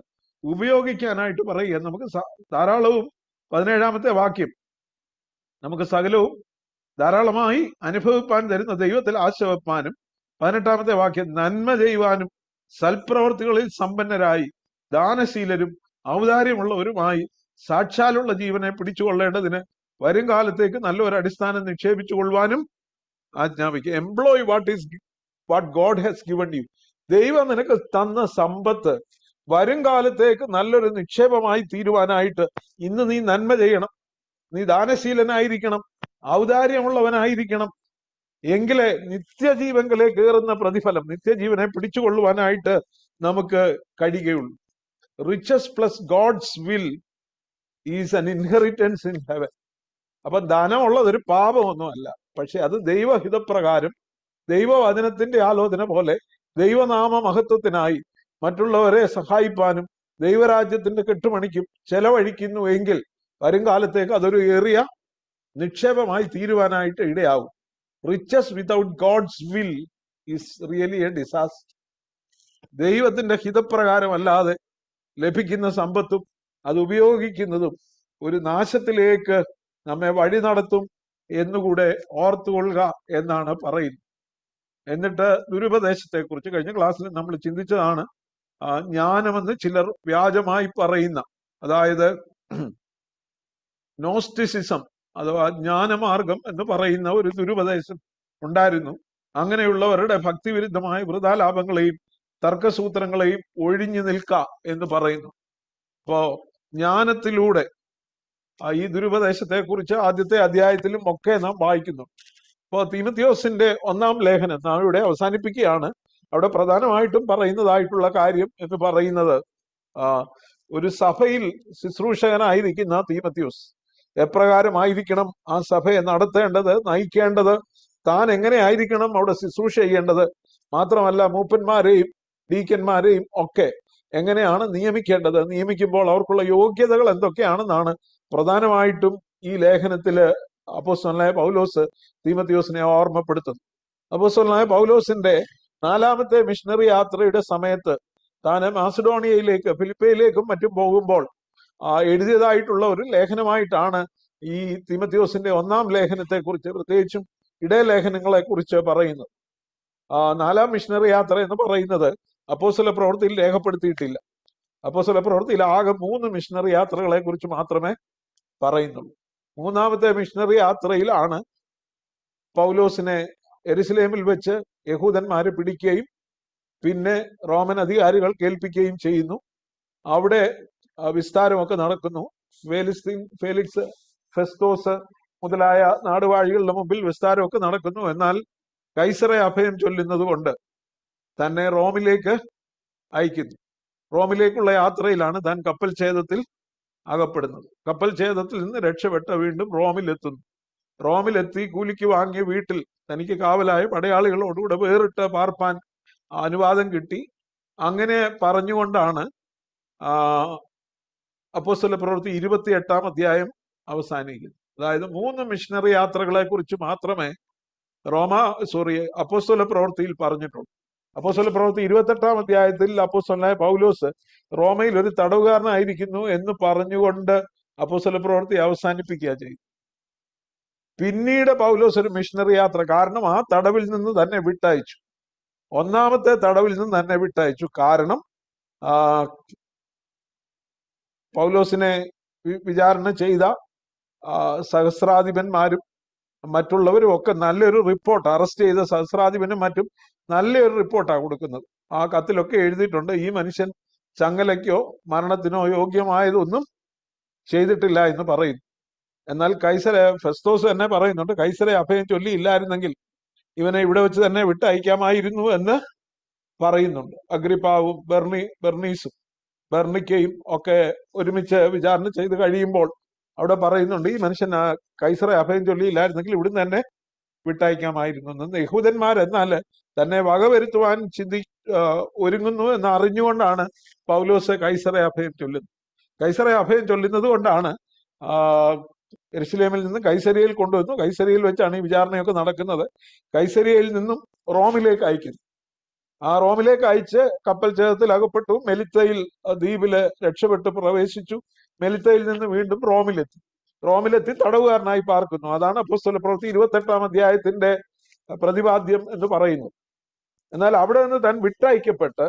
ഉപയോഗിക്കാനായിട്ട് പറയുക നമുക്ക് ധാരാളവും പതിനേഴാമത്തെ വാക്യം നമുക്ക് സകലവും ധാരാളമായി അനുഭവിപ്പാൻ തരുന്ന ദൈവത്തിൽ ആശ്രവപ്പാനും പതിനെട്ടാമത്തെ വാക്യം നന്മ ചെയ്യുവാനും സൽപ്രവർത്തികളിൽ സമ്പന്നരായി ദാനശീലരും ഔദാര്യമുള്ളവരുമായി സാക്ഷാലുള്ള ജീവനെ പിടിച്ചുകൊള്ളേണ്ടതിന് വരും കാലത്തേക്ക് നല്ലൊരു അടിസ്ഥാനം നിക്ഷേപിച്ചു കൊള്ളുവാനും ആജ്ഞാപിക്കുക employ what is what God has given you ദൈവം നിനക്ക് തന്ന സമ്പത്ത് വരും കാലത്തേക്ക് നല്ലൊരു നിക്ഷേപമായി തീരുവാനായിട്ട് ഇന്ന് നീ നന്മ ചെയ്യണം നീ ദാനശീലനായിരിക്കണം ഔദാര്യമുള്ളവനായിരിക്കണം എങ്കിലേ നിത്യജീവങ്കലെ കയറുന്ന പ്രതിഫലം നിത്യജീവനെ പിടിച്ചുകൊള്ളുവാനായിട്ട് നമുക്ക് കഴിയുകയുള്ളൂ riches plus God's will is an inheritance in heaven അപ്പൊ ധനമുള്ളത് ഒരു പാപമൊന്നുമല്ല പക്ഷെ അത് ദൈവഹിതപ്രകാരം ദൈവവചനത്തിന്റെ ആലോചന പോലെ ദൈവനാമ മഹത്വത്തിനായി മറ്റുള്ളവരെ സഹായിപ്പാനും ദൈവരാജ്യത്തിന്റെ കെട്ടുമണിക്കും ചെലവഴിക്കുന്നു എങ്കിൽ വരും കാലത്തേക്ക് അതൊരു ഏറിയ നിക്ഷേപമായി തീരുവാനായിട്ട് ഇടയാവും riches without God's will is really a disaster ദൈവത്തിന്റെ ഹിതപ്രകാരമല്ലാതെ ലഭിക്കുന്ന സമ്പത്തും അത് ഉപയോഗിക്കുന്നതും ഒരു നാശത്തിലേക്ക് നമ്മെ വഴി നടത്തും എന്നുകൂടെ ഓർത്തുകൊള്ളുക എന്നാണ് പറയുന്നത് എന്നിട്ട് കുറിച്ച് കഴിഞ്ഞ ക്ലാസ്സിൽ നമ്മൾ ചിന്തിച്ചതാണ് ജ്ഞാനമെന്ന് ചിലർ വ്യാജമായി പറയുന്ന അതായത് നോസ്റ്റിസിസം അഥവാ ജ്ഞാനമാർഗം എന്ന് പറയുന്ന ഒരു ദുരുപദേശം ഉണ്ടായിരുന്നു അങ്ങനെയുള്ളവരുടെ ഭക്തിവിരുദ്ധമായ വൃതാലാഭങ്ങളെയും തർക്കസൂത്രങ്ങളെയും ഒഴിഞ്ഞു നിൽക്ക എന്ന് പറയുന്നു അപ്പോ ജ്ഞാനത്തിലൂടെ ഈ ദുരുപദേശത്തെ കുറിച്ച് ആദ്യത്തെ അധ്യായത്തിലും ഒക്കെ നാം വായിക്കുന്നു അപ്പോൾ തിമത്യോസിന്റെ ഒന്നാം ലേഖനം നാം ഇവിടെ അവസാനിപ്പിക്കുകയാണ് അവിടെ പ്രധാനമായിട്ടും പറയുന്നതായിട്ടുള്ള കാര്യം എന്ന് പറയുന്നത് ഒരു സഭയിൽ ശുശ്രൂഷകനായിരിക്കുന്ന തീമത്യൂസ് എപ്രകാരമായിരിക്കണം ആ സഭയെ നടത്തേണ്ടത് നയിക്കേണ്ടത് താൻ എങ്ങനെ ആയിരിക്കണം അവിടെ ശുശ്രൂഷ ചെയ്യേണ്ടത് മാത്രമല്ല മൂപ്പന്മാരെയും ഡീക്കന്മാരെയും ഒക്കെ എങ്ങനെയാണ് നിയമിക്കേണ്ടത് നിയമിക്കുമ്പോൾ അവർക്കുള്ള യോഗ്യതകൾ എന്തൊക്കെയാണെന്നാണ് പ്രധാനമായിട്ടും ഈ ലേഖനത്തില് അപ്പോസ്വലായ പൗലോസ് തീമത്യോസിനെ ഓർമ്മപ്പെടുത്തുന്നു അപ്പോസ്വലായ പൗലോസിന്റെ നാലാമത്തെ മിഷണറി യാത്രയുടെ സമയത്ത് താൻ മാസിഡോണിയയിലേക്ക് ഫിലിപ്പയിലേക്കും മറ്റും പോകുമ്പോൾ എഴുതിയതായിട്ടുള്ള ഒരു ലേഖനമായിട്ടാണ് ഈ തിമത്യോസിന്റെ ഒന്നാം ലേഖനത്തെ കുറിച്ച് പ്രത്യേകിച്ചും ഇടയലേഖനങ്ങളെ കുറിച്ച് പറയുന്നത് നാലാം മിഷണറി യാത്ര എന്ന് പറയുന്നത് അപ്പോസല പ്രവൃത്തിയിൽ രേഖപ്പെടുത്തിയിട്ടില്ല അപ്പോസല പ്രവൃത്തിയിൽ ആകെ മൂന്ന് മിഷണറി യാത്രകളെ കുറിച്ച് മാത്രമേ പറയുന്നുള്ളൂ മൂന്നാമത്തെ മിഷണറി യാത്രയിലാണ് പൗലോസിനെ എരുസലേമിൽ വെച്ച് യഹൂദന്മാരെ പിടിക്കുകയും പിന്നെ റോമൻ അധികാരികൾ കേൾപ്പിക്കുകയും ചെയ്യുന്നു അവിടെ വിസ്താരമൊക്കെ നടക്കുന്നു ഫേലിസ്തീൻ ഫേലിക്സ് ഫെസ്തോസ് മുതലായ നാടുവാഴികളുടെ മുമ്പിൽ വിസ്താരമൊക്കെ നടക്കുന്നു എന്നാൽ കൈസറെ അഭയം ചൊല്ലുന്നത് കൊണ്ട് തന്നെ റോമിലേക്ക് അയക്കുന്നു റോമിലേക്കുള്ള യാത്രയിലാണ് താൻ കപ്പൽ ഛേദത്തിൽ അകപ്പെടുന്നത് കപ്പൽ ഛേദത്തിൽ നിന്ന് രക്ഷപ്പെട്ട വീണ്ടും റോമിലെത്തുന്നു റോമിലെത്തി കൂലിക്ക് വാങ്ങിയ വീട്ടിൽ തനിക്ക് കാവലായ പടയാളികളോടുകൂടെ വേറിട്ട് പാർപ്പാൻ അനുവാദം കിട്ടി അങ്ങനെ പറഞ്ഞുകൊണ്ടാണ് അപ്പോസ്തല പ്രവൃത്തി ഇരുപത്തി എട്ടാം അധ്യായം അവസാനിക്കുന്നത് അതായത് മൂന്ന് മിഷണറി യാത്രകളെ കുറിച്ച് മാത്രമേ റോമ സോറി അപ്പോസ്തല പ്രവൃത്തിയിൽ പറഞ്ഞിട്ടുള്ളൂ അപ്പോസ്തല പ്രവൃത്തി ഇരുപത്തെട്ടാം അധ്യായത്തിൽ അപ്പോസ്തലനായ പൗലോസ് റോമയിൽ ഒരു തടവുകാരനായിരിക്കുന്നു എന്ന് പറഞ്ഞുകൊണ്ട് അപ്പോസ്തല പ്രവൃത്തി അവസാനിപ്പിക്കുക ചെയ്തു പിന്നീട് പൗലോസ് ഒരു മിഷണറി യാത്ര കാരണം ആ തടവിൽ നിന്ന് തന്നെ വിട്ടയച്ചു ഒന്നാമത്തെ തടവിൽ നിന്ന് തന്നെ വിട്ടയച്ചു കാരണം പൗലോസിനെ വിചാരണ ചെയ്ത സഹസ്രാധിപന്മാരും മറ്റുള്ളവരും ഒക്കെ നല്ലൊരു റിപ്പോർട്ട് അറസ്റ്റ് ചെയ്ത സഹസ്രാധിപനും മറ്റും നല്ലൊരു റിപ്പോർട്ടാണ് കൊടുക്കുന്നത് ആ കത്തിലൊക്കെ എഴുതിയിട്ടുണ്ട് ഈ മനുഷ്യൻ ചങ്ങലയ്ക്കോ മരണത്തിനോ യോഗ്യമായതൊന്നും ചെയ്തിട്ടില്ല എന്ന് പറയുന്നു എന്നാൽ കൈസരെ ഫെസ്തോസ് തന്നെ പറയുന്നുണ്ട് കൈസരെ അഭയം ചൊല്ലിയില്ലായിരുന്നെങ്കിൽ ഇവനെ ഇവിടെ വെച്ച് തന്നെ വിട്ടയക്കാമായിരുന്നു എന്ന് പറയുന്നുണ്ട് അഗ്രിപ്പാവും ബെർണി ബെർണീസും ബെർണിക്കയും ഒക്കെ ഒരുമിച്ച് വിചാരണ ചെയ്ത് കഴിയുമ്പോൾ അവിടെ പറയുന്നുണ്ട് ഈ മനുഷ്യൻ കൈസറെ അഭയം ചൊല്ലിയില്ലായിരുന്നെങ്കിൽ ഇവിടുന്ന് തന്നെ വിട്ടയക്കാമായിരുന്നു എന്ന് യഹൂദന്മാരെന്നാൽ തന്നെ വകവരുത്തുവാൻ ചിന്തി ഒരുങ്ങുന്നു എന്ന് അറിഞ്ഞുകൊണ്ടാണ് പൗലോസ് കൈസറെ അഭയം ചൊല്ലുന്നത് കൈസറെ അഭയം ചൊല്ലുന്നത് കൊണ്ടാണ് എരുസലേമിൽ നിന്ന് കൈസരിയയിൽ കൊണ്ടുവന്നു കൈസരിയയിൽ വെച്ചാണ് ഈ വിചാരണയൊക്കെ നടക്കുന്നത് കൈസരിയയിൽ നിന്നും റോമിലേക്ക് അയക്കുന്നു ആ റോമിലേക്ക് അയച്ച് കപ്പൽ ചേതത്തിൽ അകപ്പെട്ടു മെലിത്തയിൽ ദ്വീപില് രക്ഷപ്പെട്ട് പ്രവേശിച്ചു മെലിത്തയിൽ നിന്ന് വീണ്ടും റോമിലെത്തി റോമിലെത്തി തടവുകാരനായി പാർക്കുന്നു അതാണ് അപ്പോസ്തല പ്രവൃത്തി ഇരുപത്തെട്ടാം അധ്യായത്തിന്റെ പ്രതിപാദ്യം എന്ന് പറയുന്നു എന്നാൽ അവിടെ നിന്ന് താൻ വിട്ടയക്കപ്പെട്ട്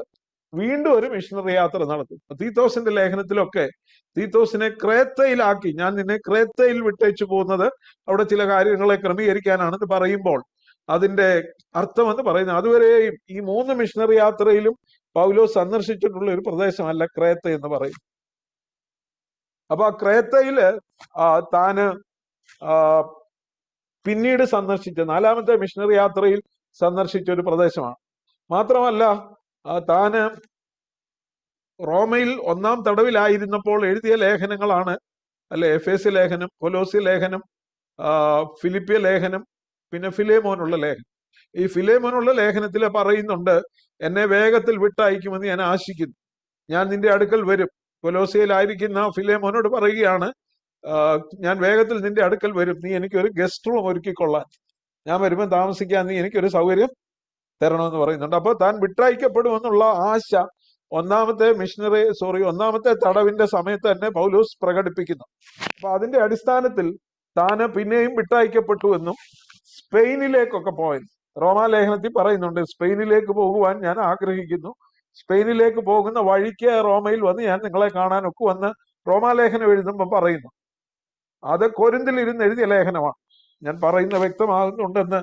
വീണ്ടും ഒരു മിഷണറി യാത്ര നടത്തും തീത്തോസിന്റെ ലേഖനത്തിലൊക്കെ തീത്തോസിനെ ക്രേത്തയിലാക്കി ഞാൻ നിന്നെ ക്രേത്തയിൽ വിട്ടയച്ചു പോകുന്നത് അവിടെ ചില കാര്യങ്ങളെ ക്രമീകരിക്കാനാണെന്ന് പറയുമ്പോൾ അതിന്റെ അർത്ഥം എന്ന് പറയുന്നത് അതുവരെയും ഈ മൂന്ന് മിഷണറി യാത്രയിലും പൗലോ സന്ദർശിച്ചിട്ടുള്ള ഒരു പ്രദേശമല്ല ക്രേത്ത എന്ന് പറയും അപ്പൊ ആ ക്രേത്തയില് താന് പിന്നീട് സന്ദർശിച്ച നാലാമത്തെ മിഷണറി യാത്രയിൽ സന്ദർശിച്ച ഒരു പ്രദേശമാണ് മാത്രമല്ല താന് റോമയിൽ ഒന്നാം തടവിലായിരുന്നപ്പോൾ എഴുതിയ ലേഖനങ്ങളാണ് അല്ലെ എഫ് സി ലേഖനം കൊലോസി ലേഖനം ഫിലിപ്പിയ ലേഖനം പിന്നെ ഫിലേമോനുള്ള ലേഖനം ഈ ഫിലേമോനുള്ള ലേഖനത്തിൽ പറയുന്നുണ്ട് എന്നെ വേഗത്തിൽ വിട്ടയക്കുമെന്ന് ഞാൻ ആശിക്കുന്നു ഞാൻ നിന്റെ അടുക്കൽ വരും കൊലോസിയയിലായിരിക്കുന്ന ഫിലേമോനോട് പറയുകയാണ് ഞാൻ വേഗത്തിൽ നിന്റെ അടുക്കൽ വരും നീ എനിക്കൊരു ഗസ്റ്റ് റൂം ഒരുക്കിക്കൊള്ളാൻ ഞാൻ വരുമ്പോൾ താമസിക്കാൻ നീ എനിക്കൊരു സൗകര്യം തരണമെന്ന് പറയുന്നുണ്ട് അപ്പോൾ താൻ വിട്ടയക്കപ്പെടുമെന്നുള്ള ആശ ഒന്നാമത്തെ മിഷനറി സോറി ഒന്നാമത്തെ തടവിന്റെ സമയത്ത് തന്നെ പൗലൂസ് പ്രകടിപ്പിക്കുന്നു അപ്പൊ അതിന്റെ അടിസ്ഥാനത്തിൽ താന് പിന്നെയും വിട്ടയക്കപ്പെട്ടു എന്നും സ്പെയിനിലേക്കൊക്കെ പോയെന്ന് റോമാലേഖനത്തിൽ പറയുന്നുണ്ട് സ്പെയിനിലേക്ക് പോകുവാൻ ഞാൻ ആഗ്രഹിക്കുന്നു സ്പെയിനിലേക്ക് പോകുന്ന വഴിക്ക് റോമയിൽ വന്ന് ഞാൻ നിങ്ങളെ കാണാനൊക്കെ വന്ന് റോമാലേഖനം എഴുതുമ്പോൾ പറയുന്നു അത് കൊരിന്തിൽ ഇരുന്ന് എഴുതിയ ലേഖനമാണ് ഞാൻ പറയുന്ന വ്യക്തമാകുന്നുണ്ടെന്ന്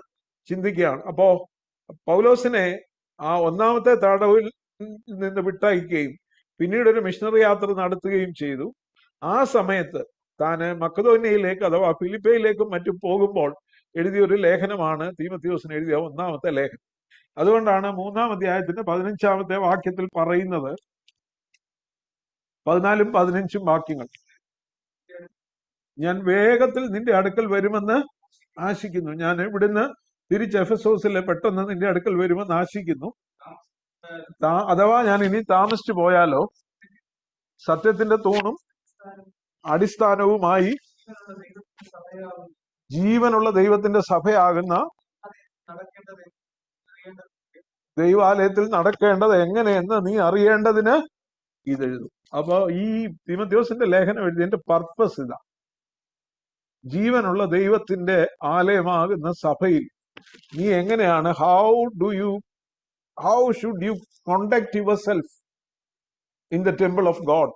ചിന്തിക്കുകയാണ് അപ്പോ പൗലോസിനെ ആ ഒന്നാമത്തെ തടവിൽ നിന്ന് വിട്ടയക്കുകയും പിന്നീട് ഒരു മിഷണറി യാത്ര നടത്തുകയും ചെയ്തു ആ സമയത്ത് താൻ മക്കതോന്നയിലേക്ക് അഥവാ ഫിലിപ്പയിലേക്കും മറ്റും പോകുമ്പോൾ എഴുതിയ ഒരു ലേഖനമാണ് തീമത്തിയോസിന് എഴുതിയ ഒന്നാമത്തെ ലേഖനം അതുകൊണ്ടാണ് മൂന്നാം അധ്യായത്തിന്റെ പതിനഞ്ചാമത്തെ വാക്യത്തിൽ പറയുന്നത് പതിനാലും പതിനഞ്ചും വാക്യങ്ങൾ ഞാൻ വേഗത്തിൽ നിന്റെ അടുക്കൽ വരുമെന്ന് ആശിക്കുന്നു ഞാൻ ഇവിടുന്ന് തിരിച്ച് എഫ് എസ് ഓസിലെ പെട്ടെന്ന് നിന്റെ അടുക്കൽ വരുമ്പോൾ നാശിക്കുന്നു അഥവാ ഞാൻ ഇനി താമസിച്ചു പോയാലോ സത്യത്തിന്റെ തൂണും അടിസ്ഥാനവുമായി ജീവനുള്ള ദൈവത്തിന്റെ സഭയാകുന്ന ദൈവാലയത്തിൽ നടക്കേണ്ടത് എങ്ങനെയെന്ന് നീ അറിയേണ്ടതിന് എഴുതും അപ്പൊ ഈ തിമത്യോസിന്റെ ലേഖനം എഴുതിയതിന്റെ പർപ്പസ് ഇതാ ജീവനുള്ള ദൈവത്തിന്റെ ആലയമാകുന്ന സഭയിൽ നീ എങ്ങനെയാണ് how do you how should you conduct yourself in the temple of God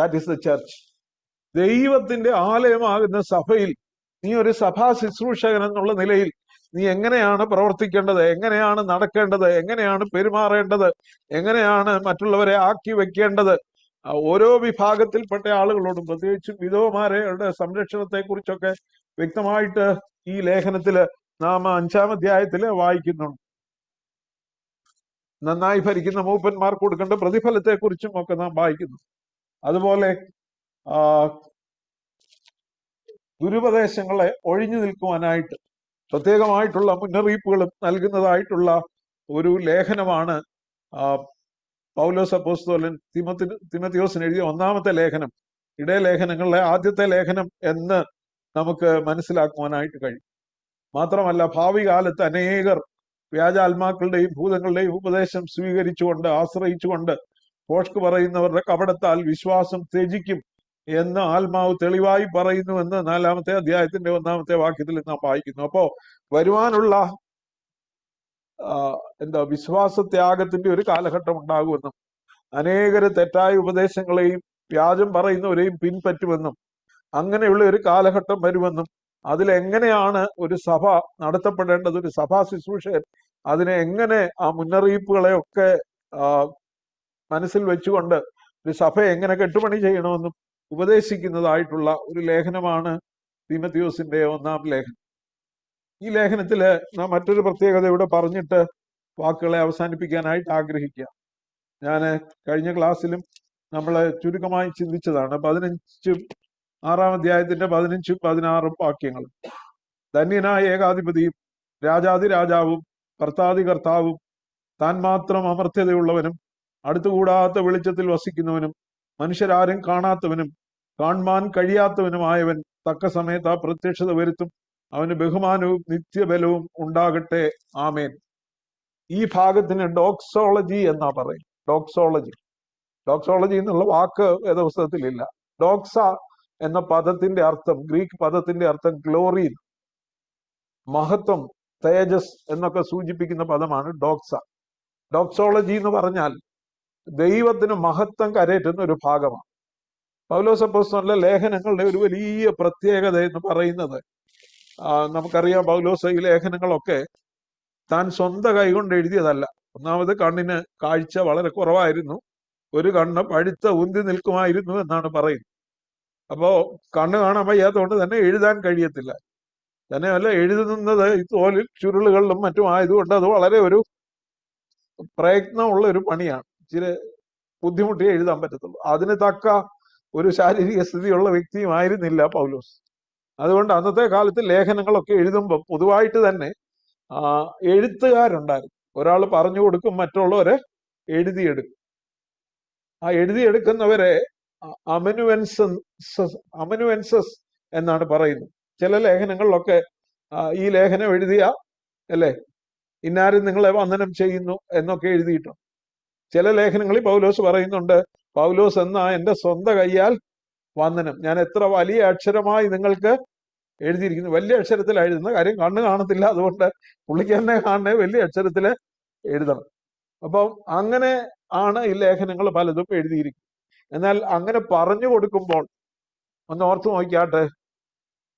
that is the church ദൈവത്തിന്റെ ആലയമാകുന്ന സഭയിൽ നീ ഒരു സഭാ ശുശ്രൂഷകൻ എന്നുള്ള നിലയിൽ നീ എങ്ങനെയാണ് പ്രവർത്തിക്കേണ്ടത് എങ്ങനെയാണ് നടക്കേണ്ടത് എങ്ങനെയാണ് പെരുമാറേണ്ടത് എങ്ങനെയാണ് മറ്റുള്ളവരെ ആക്കി വെക്കേണ്ടത് ഓരോ വിഭാഗത്തിൽപ്പെട്ട ആളുകളോടും പ്രത്യേകിച്ചും വിധവമാരെ സംരക്ഷണത്തെ കുറിച്ചൊക്കെ വ്യക്തമായിട്ട് ഈ ലേഖനത്തില് നാം അഞ്ചാം അധ്യായത്തിൽ വായിക്കുന്നുണ്ട് നന്നായി ഭരിക്കുന്ന മൂപ്പന്മാർ കൊടുക്കേണ്ട പ്രതിഫലത്തെക്കുറിച്ചും ഒക്കെ നാം വായിക്കുന്നു അതുപോലെ ദുരുപദേശങ്ങളെ ഒഴിഞ്ഞു നിൽക്കുവാനായിട്ട് പ്രത്യേകമായിട്ടുള്ള മുന്നറിയിപ്പുകളും നൽകുന്നതായിട്ടുള്ള ഒരു ലേഖനമാണ് പൗലോസ് അപ്പോസ്തോലൻ തിമത്തി തിമത്തിയോസിന് എഴുതിയ ഒന്നാമത്തെ ലേഖനം ഇടയ ലേഖനങ്ങളിലെ ആദ്യത്തെ ലേഖനം എന്ന് നമുക്ക് മനസ്സിലാക്കുവാനായിട്ട് കഴിയും മാത്രമല്ല ഭാവി കാലത്ത് അനേകർ വ്യാജാത്മാക്കളുടെയും ഭൂതങ്ങളുടെയും ഉപദേശം സ്വീകരിച്ചുകൊണ്ട് ആശ്രയിച്ചുകൊണ്ട് പോഷ്ക് പറയുന്നവരുടെ കപടത്താൽ വിശ്വാസം ത്യജിക്കും എന്ന് ആത്മാവ് തെളിവായി പറയുന്നു എന്ന് നാലാമത്തെ അധ്യായത്തിന്റെ ഒന്നാമത്തെ വാക്യത്തിൽ നാം വായിക്കുന്നു അപ്പോ വരുവാനുള്ള എന്താ വിശ്വാസത്യാഗത്തിന്റെ ഒരു കാലഘട്ടം ഉണ്ടാകുമെന്നും അനേകര് തെറ്റായ ഉപദേശങ്ങളെയും വ്യാജം പറയുന്നവരെയും പിൻപറ്റുമെന്നും അങ്ങനെയുള്ള ഒരു കാലഘട്ടം വരുമെന്നും അതിലെങ്ങനെയാണ് ഒരു സഭ നടത്തപ്പെടേണ്ടത് ഒരു സഭാ ശുശ്രൂഷൻ അതിനെ എങ്ങനെ ആ മുന്നറിയിപ്പുകളെ ഒക്കെ മനസ്സിൽ വെച്ചുകൊണ്ട് ഒരു സഭ എങ്ങനെ കെട്ടുപണി ചെയ്യണമെന്നും ഉപദേശിക്കുന്നതായിട്ടുള്ള ഒരു ലേഖനമാണ് തീമത്തിയോസിന്റെ ഒന്നാം ലേഖനം ഈ ലേഖനത്തിൽ നാം മറ്റൊരു പ്രത്യേകത ഇവിടെ പറഞ്ഞിട്ട് വാക്കുകളെ അവസാനിപ്പിക്കാനായിട്ട് ആഗ്രഹിക്കുക ഞാൻ കഴിഞ്ഞ ക്ലാസ്സിലും നമ്മൾ ചുരുക്കമായി ചിന്തിച്ചതാണ് പതിനഞ്ച് ആറാം അധ്യായത്തിന്റെ പതിനഞ്ചും പതിനാറും വാക്യങ്ങൾ ധന്യനായ ഏകാധിപതിയും രാജാതി രാജാവും കർത്താതി കർത്താവും താൻ മാത്രം അമർത്യതയുള്ളവനും അടുത്തുകൂടാത്ത വെളിച്ചത്തിൽ വസിക്കുന്നവനും മനുഷ്യരാരും കാണാത്തവനും കാൺമാൻ കഴിയാത്തവനുമായവൻ തക്ക സമയത്ത് ആ പ്രത്യക്ഷത വരുത്തും അവന് ബഹുമാനവും നിത്യബലവും ഉണ്ടാകട്ടെ ആമേൻ ഈ ഭാഗത്തിന് ഡോക്സോളജി എന്നാ പറയും ഡോക്സോളജി ഡോക്സോളജി എന്നുള്ള വാക്ക് ഇല്ല ഡോക്സ എന്ന പദത്തിന്റെ അർത്ഥം ഗ്രീക്ക് പദത്തിന്റെ അർത്ഥം ഗ്ലോറി മഹത്വം തേജസ് എന്നൊക്കെ സൂചിപ്പിക്കുന്ന പദമാണ് ഡോക്സ ഡോക്സോളജി എന്ന് പറഞ്ഞാൽ ദൈവത്തിന് മഹത്വം കരയറ്റുന്ന ഒരു ഭാഗമാണ് പൗലോസ പുസ്തകത്തിലെ ലേഖനങ്ങളുടെ ഒരു വലിയ പ്രത്യേകത എന്ന് പറയുന്നത് നമുക്കറിയാം പൗലോസ ഈ ലേഖനങ്ങളൊക്കെ താൻ സ്വന്തം കൈകൊണ്ട് എഴുതിയതല്ല ഒന്നാമത് കണ്ണിന് കാഴ്ച വളരെ കുറവായിരുന്നു ഒരു കണ്ണ് പഴുത്ത ഉന്തി നിൽക്കുമായിരുന്നു എന്നാണ് പറയുന്നത് അപ്പോൾ കണ്ണ് കാണാൻ വയ്യാത്തതുകൊണ്ട് തന്നെ എഴുതാൻ കഴിയത്തില്ല തന്നെയല്ല എഴുതുന്നത് ഈ തോലിൽ ചുരുളുകളിലും മറ്റും ആയതുകൊണ്ട് അത് വളരെ ഒരു പ്രയത്നമുള്ള ഒരു പണിയാണ് ഇച്ചിരി ബുദ്ധിമുട്ടി എഴുതാൻ പറ്റത്തുള്ളൂ അതിന് തക്ക ഒരു ശാരീരിക സ്ഥിതിയുള്ള വ്യക്തിയുമായിരുന്നില്ല പൗലോസ് അതുകൊണ്ട് അന്നത്തെ കാലത്ത് ലേഖനങ്ങളൊക്കെ എഴുതുമ്പോൾ പൊതുവായിട്ട് തന്നെ എഴുത്തുകാരുണ്ടായിരുന്നു ഒരാൾ പറഞ്ഞു കൊടുക്കും മറ്റുള്ളവരെ എഴുതിയെടുക്കും ആ എഴുതിയെടുക്കുന്നവരെ അമനുവൻസസ് അമനുവൻസസ് എന്നാണ് പറയുന്നത് ചില ലേഖനങ്ങളിലൊക്കെ ഈ ലേഖനം എഴുതിയ അല്ലേ ഇന്നാരും നിങ്ങളെ വന്ദനം ചെയ്യുന്നു എന്നൊക്കെ എഴുതിയിട്ടുണ്ട് ചില ലേഖനങ്ങളിൽ പൗലോസ് പറയുന്നുണ്ട് പൗലോസ് എന്ന എൻ്റെ സ്വന്തം കയ്യാൽ വന്ദനം ഞാൻ എത്ര വലിയ അക്ഷരമായി നിങ്ങൾക്ക് എഴുതിയിരിക്കുന്നു വലിയ അക്ഷരത്തിൽ എഴുതുന്ന കാര്യം കണ്ണ് കാണത്തില്ല അതുകൊണ്ട് പുള്ളിക്ക് തന്നെ കാണണേ വലിയ അക്ഷരത്തിൽ എഴുതണം അപ്പം അങ്ങനെ ആണ് ഈ ലേഖനങ്ങൾ പലതും എഴുതിയിരിക്കുന്നത് എന്നാൽ അങ്ങനെ പറഞ്ഞു കൊടുക്കുമ്പോൾ ഒന്ന് ഓർത്തു നോക്കിയാട്ടെ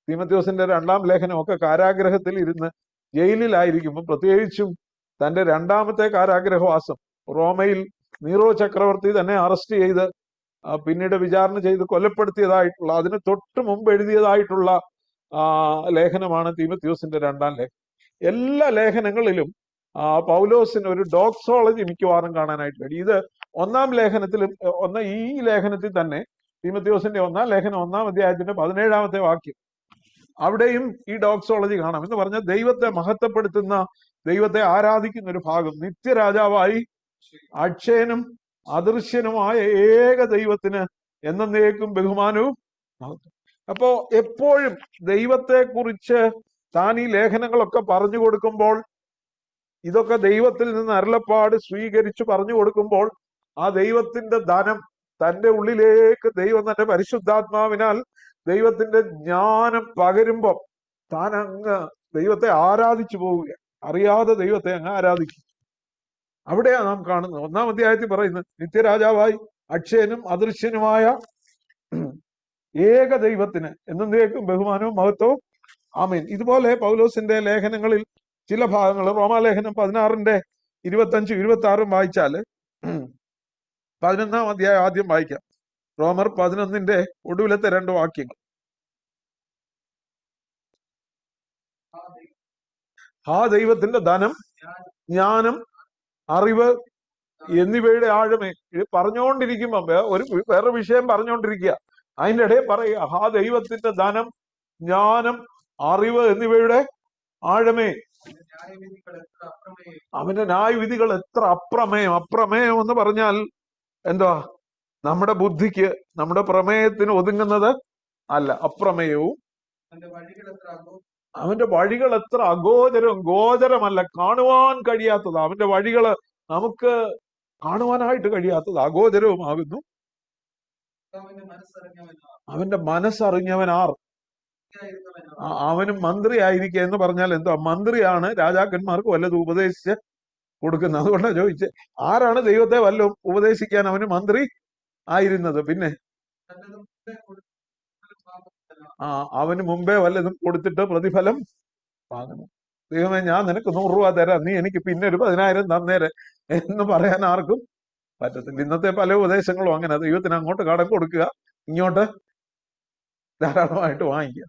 തീമത്യോസിന്റെ രണ്ടാം ലേഖനമൊക്കെ കാരാഗ്രഹത്തിൽ ഇരുന്ന് ജയിലിലായിരിക്കുമ്പോൾ പ്രത്യേകിച്ചും തന്റെ രണ്ടാമത്തെ കാരാഗ്രഹവാസം റോമയിൽ നീറോ ചക്രവർത്തി തന്നെ അറസ്റ്റ് ചെയ്ത് പിന്നീട് വിചാരണ ചെയ്ത് കൊലപ്പെടുത്തിയതായിട്ടുള്ള അതിന് തൊട്ട് മുമ്പ് എഴുതിയതായിട്ടുള്ള ലേഖനമാണ് തീമത്യൂസിന്റെ രണ്ടാം ലേഖനം എല്ലാ ലേഖനങ്ങളിലും പൗലോസിന് ഒരു ഡോക്സോളജി മിക്കവാറും കാണാനായിട്ട് കഴിയും ഇത് ഒന്നാം ലേഖനത്തിൽ ഒന്ന ഈ ലേഖനത്തിൽ തന്നെ തീമത്യോസിന്റെ ഒന്നാം ലേഖനം ഒന്നാം അധ്യായത്തിന്റെ പതിനേഴാമത്തെ വാക്യം അവിടെയും ഈ ഡോക്സോളജി കാണാം എന്ന് പറഞ്ഞാൽ ദൈവത്തെ മഹത്വപ്പെടുത്തുന്ന ദൈവത്തെ ആരാധിക്കുന്ന ഒരു ഭാഗം നിത്യരാജാവായി അക്ഷയനും അദൃശ്യനുമായ ഏക ദൈവത്തിന് എന്നേക്കും ബഹുമാനവും അപ്പോ എപ്പോഴും ദൈവത്തെ കുറിച്ച് താൻ ഈ ലേഖനങ്ങളൊക്കെ പറഞ്ഞു കൊടുക്കുമ്പോൾ ഇതൊക്കെ ദൈവത്തിൽ നിന്ന് അരുളപ്പാട് സ്വീകരിച്ചു പറഞ്ഞു കൊടുക്കുമ്പോൾ ആ ദൈവത്തിന്റെ ദാനം തന്റെ ഉള്ളിലേക്ക് ദൈവം തന്റെ പരിശുദ്ധാത്മാവിനാൽ ദൈവത്തിന്റെ ജ്ഞാനം പകരുമ്പം താൻ അങ്ങ് ദൈവത്തെ ആരാധിച്ചു പോവുക അറിയാതെ ദൈവത്തെ അങ്ങ് ആരാധിക്കും അവിടെയാണ് നാം കാണുന്നത് ഒന്നാം അധ്യായത്തിൽ പറയുന്നത് നിത്യരാജാവായി അക്ഷയനും അദൃശ്യനുമായ ഏക ദൈവത്തിന് എന്നേക്കും ബഹുമാനവും മഹത്വവും ആമീൻ ഇതുപോലെ പൗലോസിന്റെ ലേഖനങ്ങളിൽ ചില ഭാഗങ്ങൾ റോമാലേഖനം പതിനാറിന്റെ ഇരുപത്തഞ്ചും ഇരുപത്തി ആറും വായിച്ചാൽ പതിനൊന്നാം അധ്യായം ആദ്യം വായിക്കാം റോമർ പതിനൊന്നിന്റെ ഒടുവിലത്തെ രണ്ട് വാക്യങ്ങൾ ആ ദൈവത്തിന്റെ ധനം ജ്ഞാനം അറിവ് എന്നിവയുടെ ആഴമേ ഇത് ഒരു വേറെ വിഷയം പറഞ്ഞുകൊണ്ടിരിക്കുക അതിൻ്റെ ഇടയിൽ പറയുക ആ ദൈവത്തിന്റെ ധനം ജ്ഞാനം അറിവ് എന്നിവയുടെ ആഴമേ അവന്റെ ന്യായവിധികൾ എത്ര അപ്രമേയം അപ്രമേയം എന്ന് പറഞ്ഞാൽ എന്തോ നമ്മുടെ ബുദ്ധിക്ക് നമ്മുടെ പ്രമേയത്തിന് ഒതുങ്ങുന്നത് അല്ല അപ്രമേയവും അവന്റെ വഴികൾ എത്ര അഗോചരവും ഗോചരമല്ല കാണുവാൻ കഴിയാത്തത് അവന്റെ വഴികള് നമുക്ക് കാണുവാനായിട്ട് കഴിയാത്തത് അഗോചരവുമാകുന്നു അവന്റെ മനസ്സറിഞ്ഞവനാർ അവനും മന്ത്രിയായിരിക്കുക എന്ന് പറഞ്ഞാൽ എന്തോ മന്ത്രിയാണ് രാജാക്കന്മാർക്ക് വല്ലതും ഉപദേശിച്ച് കൊടുക്കുന്നത് അതുകൊണ്ടാണ് ചോദിച്ചത് ആരാണ് ദൈവത്തെ വല്ലതും ഉപദേശിക്കാൻ അവന് മന്ത്രി ആയിരുന്നത് പിന്നെ ആ അവന് മുമ്പേ വല്ലതും കൊടുത്തിട്ട് പ്രതിഫലം വാങ്ങണം ദൈവമേ ഞാൻ നിനക്ക് നൂറ് രൂപ തരാം നീ എനിക്ക് പിന്നെ ഒരു പതിനായിരം തന്നേരെ എന്ന് പറയാൻ ആർക്കും പറ്റത്തില്ല ഇന്നത്തെ പല ഉപദേശങ്ങളും അങ്ങനെ ദൈവത്തിന് അങ്ങോട്ട് കടം കൊടുക്കുക ഇങ്ങോട്ട് ധാരാളമായിട്ട് വാങ്ങിക്കുക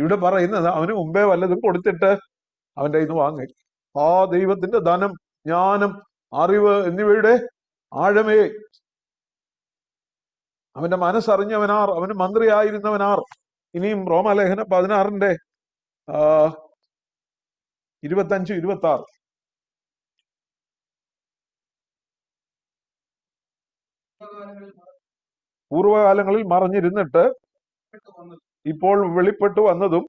ഇവിടെ പറയുന്നത് അവന് മുമ്പേ വല്ലതും കൊടുത്തിട്ട് അവൻ്റെ ഇന്ന് നിന്ന് വാങ്ങിക്കും ആ ദൈവത്തിന്റെ ധനം ജ്ഞാനം അറിവ് എന്നിവയുടെ ആഴമേ അവന്റെ മനസ്സറിഞ്ഞവനാർ അവന് മന്ത്രിയായിരുന്നവനാർ ഇനിയും റോമലേഖന പതിനാറിന്റെ ഇരുപത്തഞ്ച് ഇരുപത്തി ആറ് പൂർവകാലങ്ങളിൽ മറഞ്ഞിരുന്നിട്ട് ഇപ്പോൾ വെളിപ്പെട്ടു വന്നതും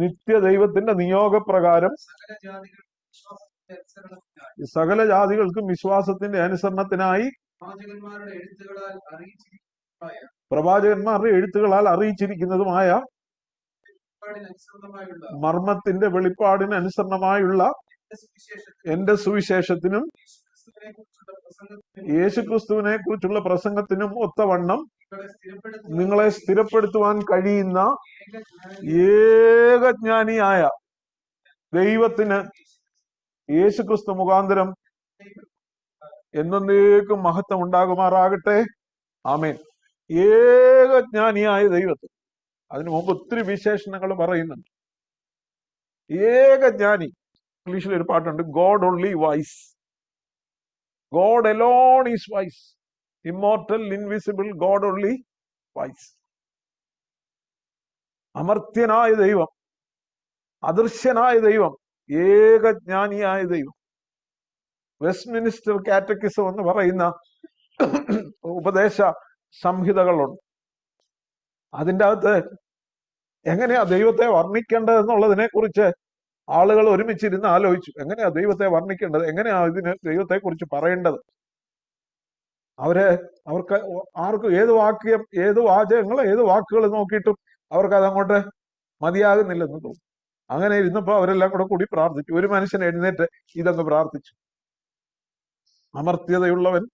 നിത്യദൈവത്തിന്റെ നിയോഗപ്രകാരം സകല ജാതികൾക്കും വിശ്വാസത്തിന്റെ അനുസരണത്തിനായി പ്രവാചകന്മാരുടെ എഴുത്തുകളാൽ അറിയിച്ചിരിക്കുന്നതുമായ മർമ്മത്തിന്റെ വെളിപ്പാടിന് അനുസരണമായുള്ള എന്റെ സുവിശേഷത്തിനും യേശുക്രിസ്തുവിനെ കുറിച്ചുള്ള പ്രസംഗത്തിനും ഒത്തവണ്ണം നിങ്ങളെ സ്ഥിരപ്പെടുത്തുവാൻ കഴിയുന്ന ഏകജ്ഞാനിയായ ദൈവത്തിന് യേശുക്രിസ്തു മുഖാന്തരം എന്നേക്കും മഹത്വം ഉണ്ടാകുമാറാകട്ടെ ആമേൻ ഏകജ്ഞാനിയായ ദൈവത്തിന് അതിനു മുമ്പ് ഒത്തിരി വിശേഷണങ്ങൾ പറയുന്നുണ്ട് ഏകജ്ഞാനി ഇംഗ്ലീഷിൽ ഒരു പാട്ടുണ്ട് God only wise God alone is wise immortal invisible God only wise അമർത്യനായ ദൈവം അദൃശ്യനായ ദൈവം ഏകജ്ഞാനിയായ ദൈവം വെസ്റ്റ്മിനിസ്റ്റർ കാറ്റക്കിസം എന്ന് പറയുന്ന ഉപദേശ സംഹിതകളുണ്ട് അതിൻ്റെ അകത്ത് എങ്ങനെയാ ദൈവത്തെ വർണ്ണിക്കേണ്ടത് എന്നുള്ളതിനെ കുറിച്ച് ആളുകൾ ഒരുമിച്ചിരുന്ന് ആലോചിച്ചു എങ്ങനെയാ ദൈവത്തെ വർണ്ണിക്കേണ്ടത് എങ്ങനെയാ ഇതിന് ദൈവത്തെക്കുറിച്ച് പറയേണ്ടത് അവരെ അവർക്ക് ആർക്കും ഏത് വാക്യം ഏത് വാചകങ്ങൾ ഏത് വാക്കുകൾ നോക്കിയിട്ടും അവർക്ക് അതങ്ങോട്ട് മതിയാകുന്നില്ലെന്ന് തോന്നും അങ്ങനെ ഇരുന്നപ്പോൾ അവരെല്ലാം കൂടെ കൂടി പ്രാർത്ഥിച്ചു ഒരു മനുഷ്യൻ എഴുന്നേറ്റ് ഇതങ്ങ് പ്രാർത്ഥിച്ചു അമർത്യതയുള്ളവൻ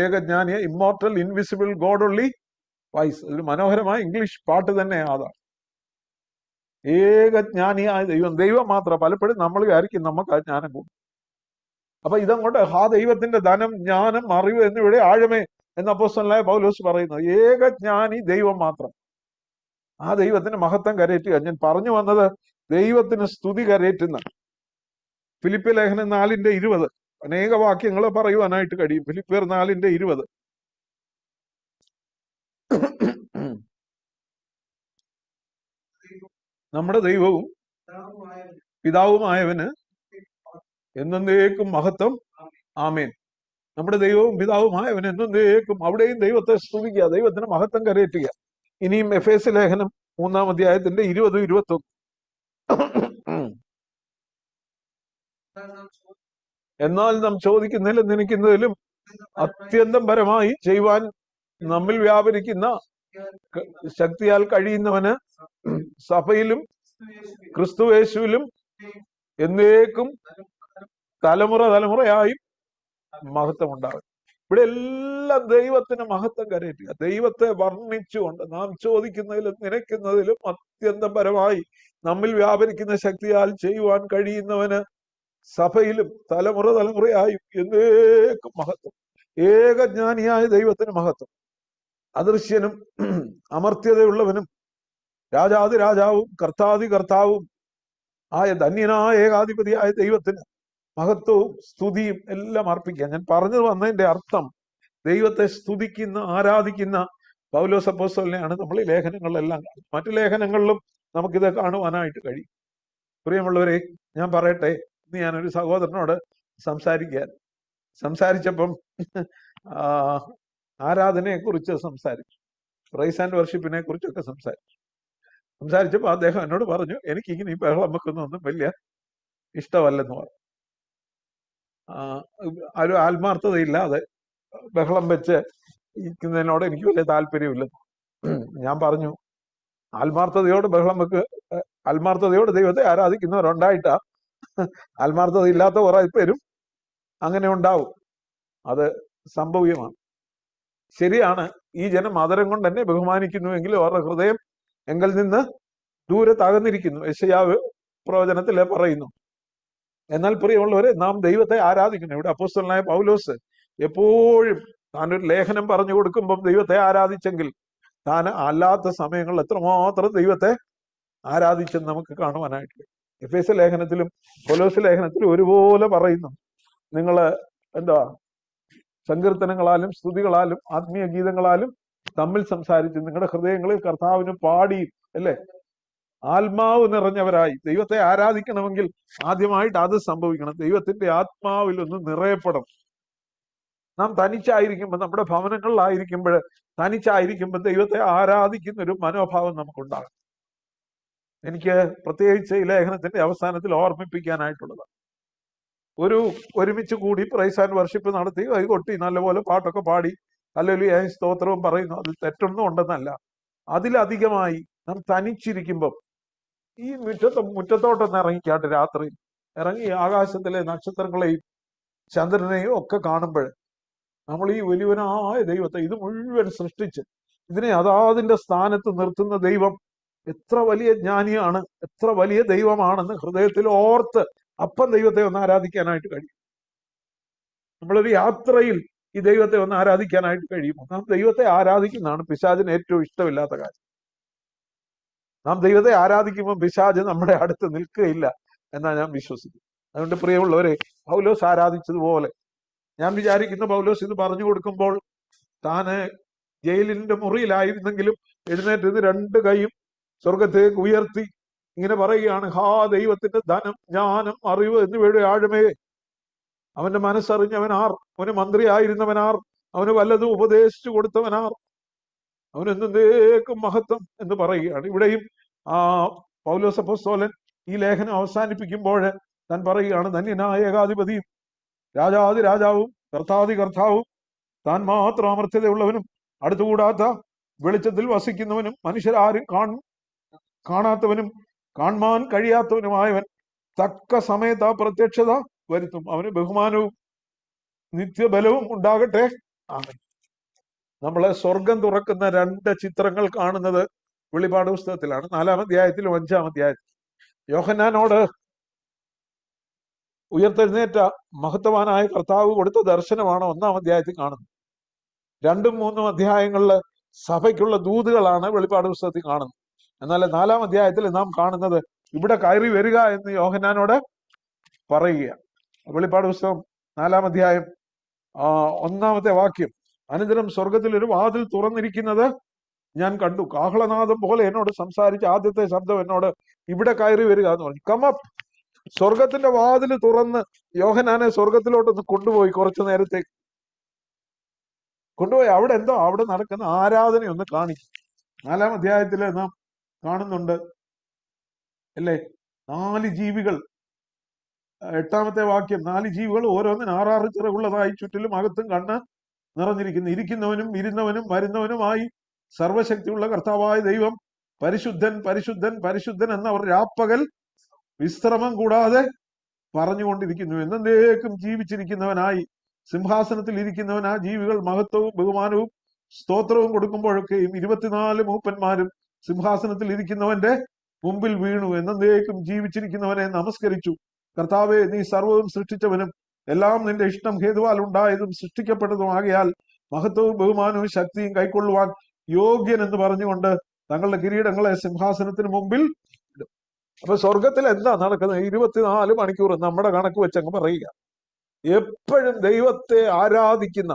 ഏകജ്ഞാനിയ immortal invisible God only wise ഒരു മനോഹരമായ ഇംഗ്ലീഷ് പാട്ട് തന്നെ അതാണ് ഏകജ്ഞാനിയായ ദൈവം ദൈവം മാത്രം പലപ്പോഴും നമ്മൾ വിചാരിക്കും നമുക്ക് ആ ജ്ഞാനം കൂടും അപ്പൊ ഇതങ്ങോട്ട് ആ ദൈവത്തിന്റെ ധനം ജ്ഞാനം അറിവ് എന്നിവിടെ ആഴമേ എന്ന അപ്പോസ്റ്റലായ പൗലോസ് പറയുന്നത് ഏകജ്ഞാനി ദൈവം മാത്രം ആ ദൈവത്തിന് മഹത്വം കരയറ്റുക ഞാൻ പറഞ്ഞു വന്നത് ദൈവത്തിന് സ്തുതി കരയറ്റുന്ന ഫിലിപ്പ് ലേഖനം നാലിന്റെ ഇരുപത് അനേക വാക്യങ്ങൾ പറയുവാനായിട്ട് കഴിയും ഫിലിപ്പിയർ നാലിന്റെ ഇരുപത് നമ്മുടെ ദൈവവും പിതാവുമായവന് എന്നേക്കും മഹത്വം ആമേൻ നമ്മുടെ ദൈവവും പിതാവുമായവന് എന്നേക്കും അവിടെയും ദൈവത്തെ സ്തുതിക്കുക ദൈവത്തിന് മഹത്വം കരയറ്റുക ഇനിയും എഫ് എസ് ലേഖനം മൂന്നാം അധ്യായത്തിന്റെ ഇരുപതും ഇരുപത്തി ഒന്ന് എന്നാൽ നാം ചോദിക്കുന്നതിലും നിനക്കുന്നതിലും അത്യന്തം പരമായി ചെയ്യുവാൻ നമ്മിൽ വ്യാപരിക്കുന്ന ശക്തിയാൽ കഴിയുന്നവന് സഭയിലും ക്രിസ്തുവേശുവിലും എന്നേക്കും തലമുറ തലമുറയായും മഹത്വം ഉണ്ടാകും ഇവിടെ എല്ലാം ദൈവത്തിന് മഹത്വം കരയിപ്പിക്കുക ദൈവത്തെ വർണ്ണിച്ചുകൊണ്ട് നാം ചോദിക്കുന്നതിലും നിനയ്ക്കുന്നതിലും അത്യന്തം പരമായി നമ്മിൽ വ്യാപരിക്കുന്ന ശക്തിയാൽ ചെയ്യുവാൻ കഴിയുന്നവന് സഭയിലും തലമുറ തലമുറയായും എന്നേക്കും മഹത്വം ഏകജ്ഞാനിയായ ദൈവത്തിന് മഹത്വം അദൃശ്യനും അമർത്യതയുള്ളവനും രാജാതി രാജാവും കർത്താതി കർത്താവും ആയ ധന്യനായ ഏകാധിപതിയായ ദൈവത്തിന് മഹത്വവും സ്തുതിയും എല്ലാം അർപ്പിക്കുക ഞാൻ പറഞ്ഞു വന്നതിന്റെ അർത്ഥം ദൈവത്തെ സ്തുതിക്കുന്ന ആരാധിക്കുന്ന പൗലോസ് അപ്പോസ്റ്റലിനെയാണ് നമ്മൾ ഈ ലേഖനങ്ങളിലെല്ലാം കാണുന്നത് മറ്റു ലേഖനങ്ങളിലും നമുക്കിത് കാണുവാനായിട്ട് കഴിയും പ്രിയമുള്ളവരെ ഞാൻ പറയട്ടെ ഇന്ന് ഞാനൊരു സഹോദരനോട് സംസാരിക്കാൻ സംസാരിച്ചപ്പം ആരാധനയെ കുറിച്ച് സംസാരിച്ചു പ്രൈസ് ആൻഡ് വർഷിപ്പിനെ കുറിച്ചൊക്കെ സംസാരിച്ചു സംസാരിച്ചപ്പോൾ അദ്ദേഹം എന്നോട് പറഞ്ഞു എനിക്ക് ഇങ്ങനെ ഈ ബഹളം വെക്കുന്നൊന്നും വലിയ ഇഷ്ടമല്ലെന്ന് പറഞ്ഞു ഒരു ആത്മാർത്ഥതയില്ലാതെ ബഹളം വെച്ച് ഇരിക്കുന്നതിനോട് എനിക്ക് വലിയ താല്പര്യമില്ല ഞാൻ പറഞ്ഞു ആത്മാർത്ഥതയോട് ബഹളം വെക്ക് ആത്മാർത്ഥതയോട് ദൈവത്തെ ആരാധിക്കുന്നവരുണ്ടായിട്ടാ ആത്മാർത്ഥത ഇല്ലാത്ത കുറെ പേരും അങ്ങനെ ഉണ്ടാവും അത് സംഭവ്യമാണ് ശരിയാണ് ഈ ജനം ആദരം കൊണ്ട് എന്നെ എങ്കിലും അവരുടെ ഹൃദയം എങ്കിൽ നിന്ന് ദൂരെ താകന്നിരിക്കുന്നു യശയാവ് പ്രവചനത്തിൽ പറയുന്നു എന്നാൽ പ്രിയമുള്ളവരെ നാം ദൈവത്തെ ആരാധിക്കണം ഇവിടെ അപ്പോസ്റ്റലായ പൗലോസ് എപ്പോഴും താൻ ഒരു ലേഖനം പറഞ്ഞു കൊടുക്കുമ്പോൾ ദൈവത്തെ ആരാധിച്ചെങ്കിൽ താൻ അല്ലാത്ത സമയങ്ങളിൽ എത്രമാത്രം ദൈവത്തെ ആരാധിച്ചെന്ന് നമുക്ക് കാണുവാനായിട്ട് എഫ് എസ് ലേഖനത്തിലും കൊലോസ് ലേഖനത്തിലും ഒരുപോലെ പറയുന്നു നിങ്ങൾ എന്താ സങ്കീർത്തനങ്ങളാലും സ്തുതികളാലും ആത്മീയ ഗീതങ്ങളാലും തമ്മിൽ സംസാരിച്ച് നിങ്ങളുടെ ഹൃദയങ്ങളിൽ കർത്താവിന് പാടി അല്ലേ ആത്മാവ് നിറഞ്ഞവരായി ദൈവത്തെ ആരാധിക്കണമെങ്കിൽ ആദ്യമായിട്ട് അത് സംഭവിക്കണം ദൈവത്തിന്റെ ആത്മാവിൽ ഒന്ന് നിറയപ്പെടണം നാം തനിച്ചായിരിക്കുമ്പോൾ നമ്മുടെ ഭവനങ്ങളിലായിരിക്കുമ്പോൾ തനിച്ചായിരിക്കുമ്പോൾ ദൈവത്തെ ആരാധിക്കുന്ന ഒരു മനോഭാവം നമുക്കുണ്ടാകും എനിക്ക് പ്രത്യേകിച്ച് ഈ ലേഖനത്തിന്റെ അവസാനത്തിൽ ഓർമ്മിപ്പിക്കാനായിട്ടുള്ളത് ഒരു ഒരുമിച്ച് കൂടി പ്രൈസ് ആൻഡ് വർഷിപ്പ് നടത്തി കൊട്ടി നല്ലപോലെ പാട്ടൊക്കെ പാടി അല്ലെങ്കിൽ ഏ സ്തോത്രവും പറയുന്നു അത് തെറ്റൊന്നും ഉണ്ടെന്നല്ല അതിലധികമായി നാം തനിച്ചിരിക്കുമ്പം ഈ മുറ്റത്തെ മുറ്റത്തോട്ടൊന്ന് ഇറങ്ങിക്കാട്ട് രാത്രി ഇറങ്ങി ആകാശത്തിലെ നക്ഷത്രങ്ങളെയും ചന്ദ്രനെയും ഒക്കെ കാണുമ്പോൾ നമ്മൾ ഈ വലിയവനായ ദൈവത്തെ ഇത് മുഴുവൻ സൃഷ്ടിച്ച് ഇതിനെ അതാതിൻ്റെ സ്ഥാനത്ത് നിർത്തുന്ന ദൈവം എത്ര വലിയ ജ്ഞാനിയാണ് എത്ര വലിയ ദൈവമാണെന്ന് ഹൃദയത്തിൽ ഓർത്ത് അപ്പം ദൈവത്തെ ഒന്ന് ആരാധിക്കാനായിട്ട് കഴിയും നമ്മളൊരു യാത്രയിൽ ഈ ദൈവത്തെ ഒന്ന് ആരാധിക്കാനായിട്ട് കഴിയും നാം ദൈവത്തെ ആരാധിക്കുന്നതാണ് പിശാചിന് ഏറ്റവും ഇഷ്ടമില്ലാത്ത കാര്യം നാം ദൈവത്തെ ആരാധിക്കുമ്പോൾ പിശാജ് നമ്മുടെ അടുത്ത് നിൽക്കുകയില്ല എന്നാ ഞാൻ വിശ്വസിക്കുന്നു അതുകൊണ്ട് പ്രിയമുള്ളവരെ പൗലോസ് ആരാധിച്ചതുപോലെ ഞാൻ വിചാരിക്കുന്ന പൗലോസ് ഇത് പറഞ്ഞു കൊടുക്കുമ്പോൾ താന് ജയിലിന്റെ മുറിയിലായിരുന്നെങ്കിലും എഴുന്നേറ്റ് രണ്ട് കൈയും സ്വർഗത്തേക്ക് ഉയർത്തി ഇങ്ങനെ പറയുകയാണ് ഹാ ദൈവത്തിന്റെ ധനം ജ്ഞാനം അറിവ് എന്നിവയുടെ ആഴമേ അവന്റെ ആർ അവന് മന്ത്രിയായിരുന്നവനാർ അവന് വല്ലതും ഉപദേശിച്ചു കൊടുത്തവനാർ അവനെന്തേക്കും മഹത്വം എന്ന് പറയുകയാണ് ഇവിടെയും ആ പൗലോസപ്പോസ്തോലൻ ഈ ലേഖനം അവസാനിപ്പിക്കുമ്പോൾ താൻ പറയുകയാണ് ധന്യനായ ഏകാധിപതിയും രാജാതി രാജാവും കർത്താതി കർത്താവും താൻ മാത്രം അമർത്ഥതയുള്ളവനും അടുത്തുകൂടാത്ത വെളിച്ചത്തിൽ വസിക്കുന്നവനും മനുഷ്യരാരും കാണും കാണാത്തവനും കാണുവാൻ കഴിയാത്തവനുമായവൻ തക്ക സമയത്ത് ആ പ്രത്യക്ഷത വരുത്തും അവന് ബഹുമാനവും നിത്യബലവും ഉണ്ടാകട്ടെ നമ്മളെ സ്വർഗം തുറക്കുന്ന രണ്ട് ചിത്രങ്ങൾ കാണുന്നത് വെളിപാട് പുസ്തകത്തിലാണ് നാലാം അധ്യായത്തിലും അഞ്ചാം അധ്യായത്തിലും യോഹന്നാനോട് ഉയർത്തെഴുന്നേറ്റ മഹത്വാനായ കർത്താവ് കൊടുത്ത ദർശനമാണ് ഒന്നാം അധ്യായത്തിൽ കാണുന്നത് രണ്ടും മൂന്നും അധ്യായങ്ങളിൽ സഭയ്ക്കുള്ള ദൂതുകളാണ് വെളിപാട് പുസ്തകത്തിൽ കാണുന്നത് എന്നാൽ നാലാം അധ്യായത്തിൽ നാം കാണുന്നത് ഇവിടെ കയറി വരിക എന്ന് യോഹനാനോട് പറയുക വെളിപ്പാട് പുസ്തകം നാലാം അധ്യായം ഒന്നാമത്തെ വാക്യം അനന്തരം സ്വർഗത്തിൽ ഒരു വാതിൽ തുറന്നിരിക്കുന്നത് ഞാൻ കണ്ടു കാഹളനാഥം പോലെ എന്നോട് സംസാരിച്ച ആദ്യത്തെ ശബ്ദം എന്നോട് ഇവിടെ കയറി വരിക എന്ന് പറഞ്ഞു കമപ്പ് സ്വർഗത്തിന്റെ വാതിൽ തുറന്ന് യോഹനാനെ സ്വർഗത്തിലോട്ടൊന്ന് കൊണ്ടുപോയി കുറച്ചു നേരത്തേക്ക് കൊണ്ടുപോയി അവിടെ എന്തോ അവിടെ നടക്കുന്ന ആരാധനയൊന്ന് കാണിക്കും നാലാം അധ്യായത്തിൽ നാം കാണുന്നുണ്ട് അല്ലേ നാല് ജീവികൾ എട്ടാമത്തെ വാക്യം നാല് ജീവികൾ ഓരോന്നിനും ആറാറ് ചിറകുള്ളതായി ചുറ്റിലും അകത്തും കണ്ണ് നിറഞ്ഞിരിക്കുന്നു ഇരിക്കുന്നവനും ഇരുന്നവനും വരുന്നവനുമായി സർവശക്തിയുള്ള കർത്താവായ ദൈവം പരിശുദ്ധൻ പരിശുദ്ധൻ പരിശുദ്ധൻ എന്നവർ രാപ്പകൽ വിശ്രമം കൂടാതെ പറഞ്ഞുകൊണ്ടിരിക്കുന്നു എന്നേക്കും ജീവിച്ചിരിക്കുന്നവനായി സിംഹാസനത്തിൽ ഇരിക്കുന്നവൻ ആ ജീവികൾ മഹത്വവും ബഹുമാനവും സ്തോത്രവും കൊടുക്കുമ്പോഴൊക്കെയും ഇരുപത്തിനാല് മൂപ്പന്മാരും സിംഹാസനത്തിൽ ഇരിക്കുന്നവന്റെ മുമ്പിൽ വീണു എന്നേക്കും ജീവിച്ചിരിക്കുന്നവനെ നമസ്കരിച്ചു കർത്താവെ നീ സർവവും സൃഷ്ടിച്ചവനും എല്ലാം നിന്റെ ഇഷ്ടം ഹേതുവാൽ ഉണ്ടായതും ആകയാൽ മഹത്വവും ബഹുമാനവും ശക്തിയും കൈക്കൊള്ളുവാൻ യോഗ്യൻ എന്ന് പറഞ്ഞുകൊണ്ട് തങ്ങളുടെ കിരീടങ്ങളെ സിംഹാസനത്തിന് മുമ്പിൽ അപ്പൊ സ്വർഗത്തിൽ എന്താ നടക്കുന്നത് ഇരുപത്തിനാല് മണിക്കൂർ നമ്മുടെ കണക്ക് അങ്ങ് പറയുക എപ്പോഴും ദൈവത്തെ ആരാധിക്കുന്ന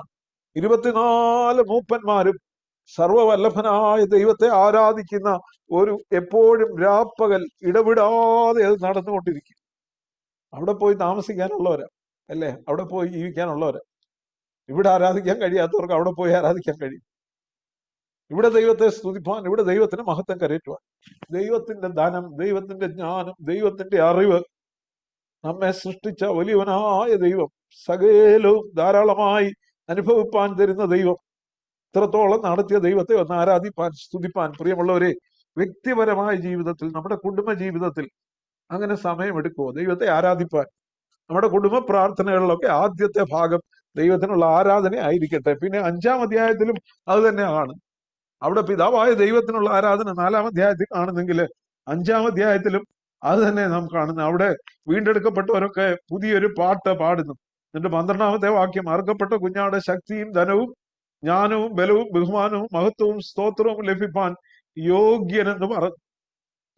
ഇരുപത്തിനാല് മൂപ്പന്മാരും സർവവല്ലഭനായ ദൈവത്തെ ആരാധിക്കുന്ന ഒരു എപ്പോഴും രാപ്പകൽ ഇടവിടാതെ അത് നടന്നുകൊണ്ടിരിക്കും അവിടെ പോയി താമസിക്കാനുള്ളവരാ അല്ലേ അവിടെ പോയി ജീവിക്കാനുള്ളവരാ ഇവിടെ ആരാധിക്കാൻ കഴിയാത്തവർക്ക് അവിടെ പോയി ആരാധിക്കാൻ കഴിയും ഇവിടെ ദൈവത്തെ സ്തുതിപ്പാൻ ഇവിടെ ദൈവത്തിന് മഹത്വം കരയറ്റുവാൻ ദൈവത്തിന്റെ ധനം ദൈവത്തിന്റെ ജ്ഞാനം ദൈവത്തിന്റെ അറിവ് നമ്മെ സൃഷ്ടിച്ച വലിയവനായ ദൈവം സകലവും ധാരാളമായി അനുഭവിപ്പാൻ തരുന്ന ദൈവം ഇത്രത്തോളം നടത്തിയ ദൈവത്തെ ഒന്ന് ആരാധിപ്പാൻ സ്തുതിപ്പാൻ പ്രിയമുള്ളവരെ വ്യക്തിപരമായ ജീവിതത്തിൽ നമ്മുടെ കുടുംബ ജീവിതത്തിൽ അങ്ങനെ സമയമെടുക്കുമോ ദൈവത്തെ ആരാധിപ്പാൻ നമ്മുടെ കുടുംബ പ്രാർത്ഥനകളിലൊക്കെ ആദ്യത്തെ ഭാഗം ദൈവത്തിനുള്ള ആരാധന ആയിരിക്കട്ടെ പിന്നെ അഞ്ചാം അധ്യായത്തിലും അത് തന്നെയാണ് അവിടെ പിതാവായ ദൈവത്തിനുള്ള ആരാധന നാലാം അധ്യായത്തിൽ കാണുന്നെങ്കിൽ അഞ്ചാം അധ്യായത്തിലും അത് തന്നെ നാം കാണുന്നു അവിടെ വീണ്ടെടുക്കപ്പെട്ടവരൊക്കെ പുതിയൊരു പാട്ട് പാടുന്നു എന്നിട്ട് പന്ത്രണ്ടാമത്തെ വാക്യം അറുക്കപ്പെട്ട കുഞ്ഞാടെ ശക്തിയും ധനവും ജ്ഞാനവും ബലവും ബഹുമാനവും മഹത്വവും സ്തോത്രവും ലഭിപ്പാൻ യോഗ്യനെന്ന് പറഞ്ഞു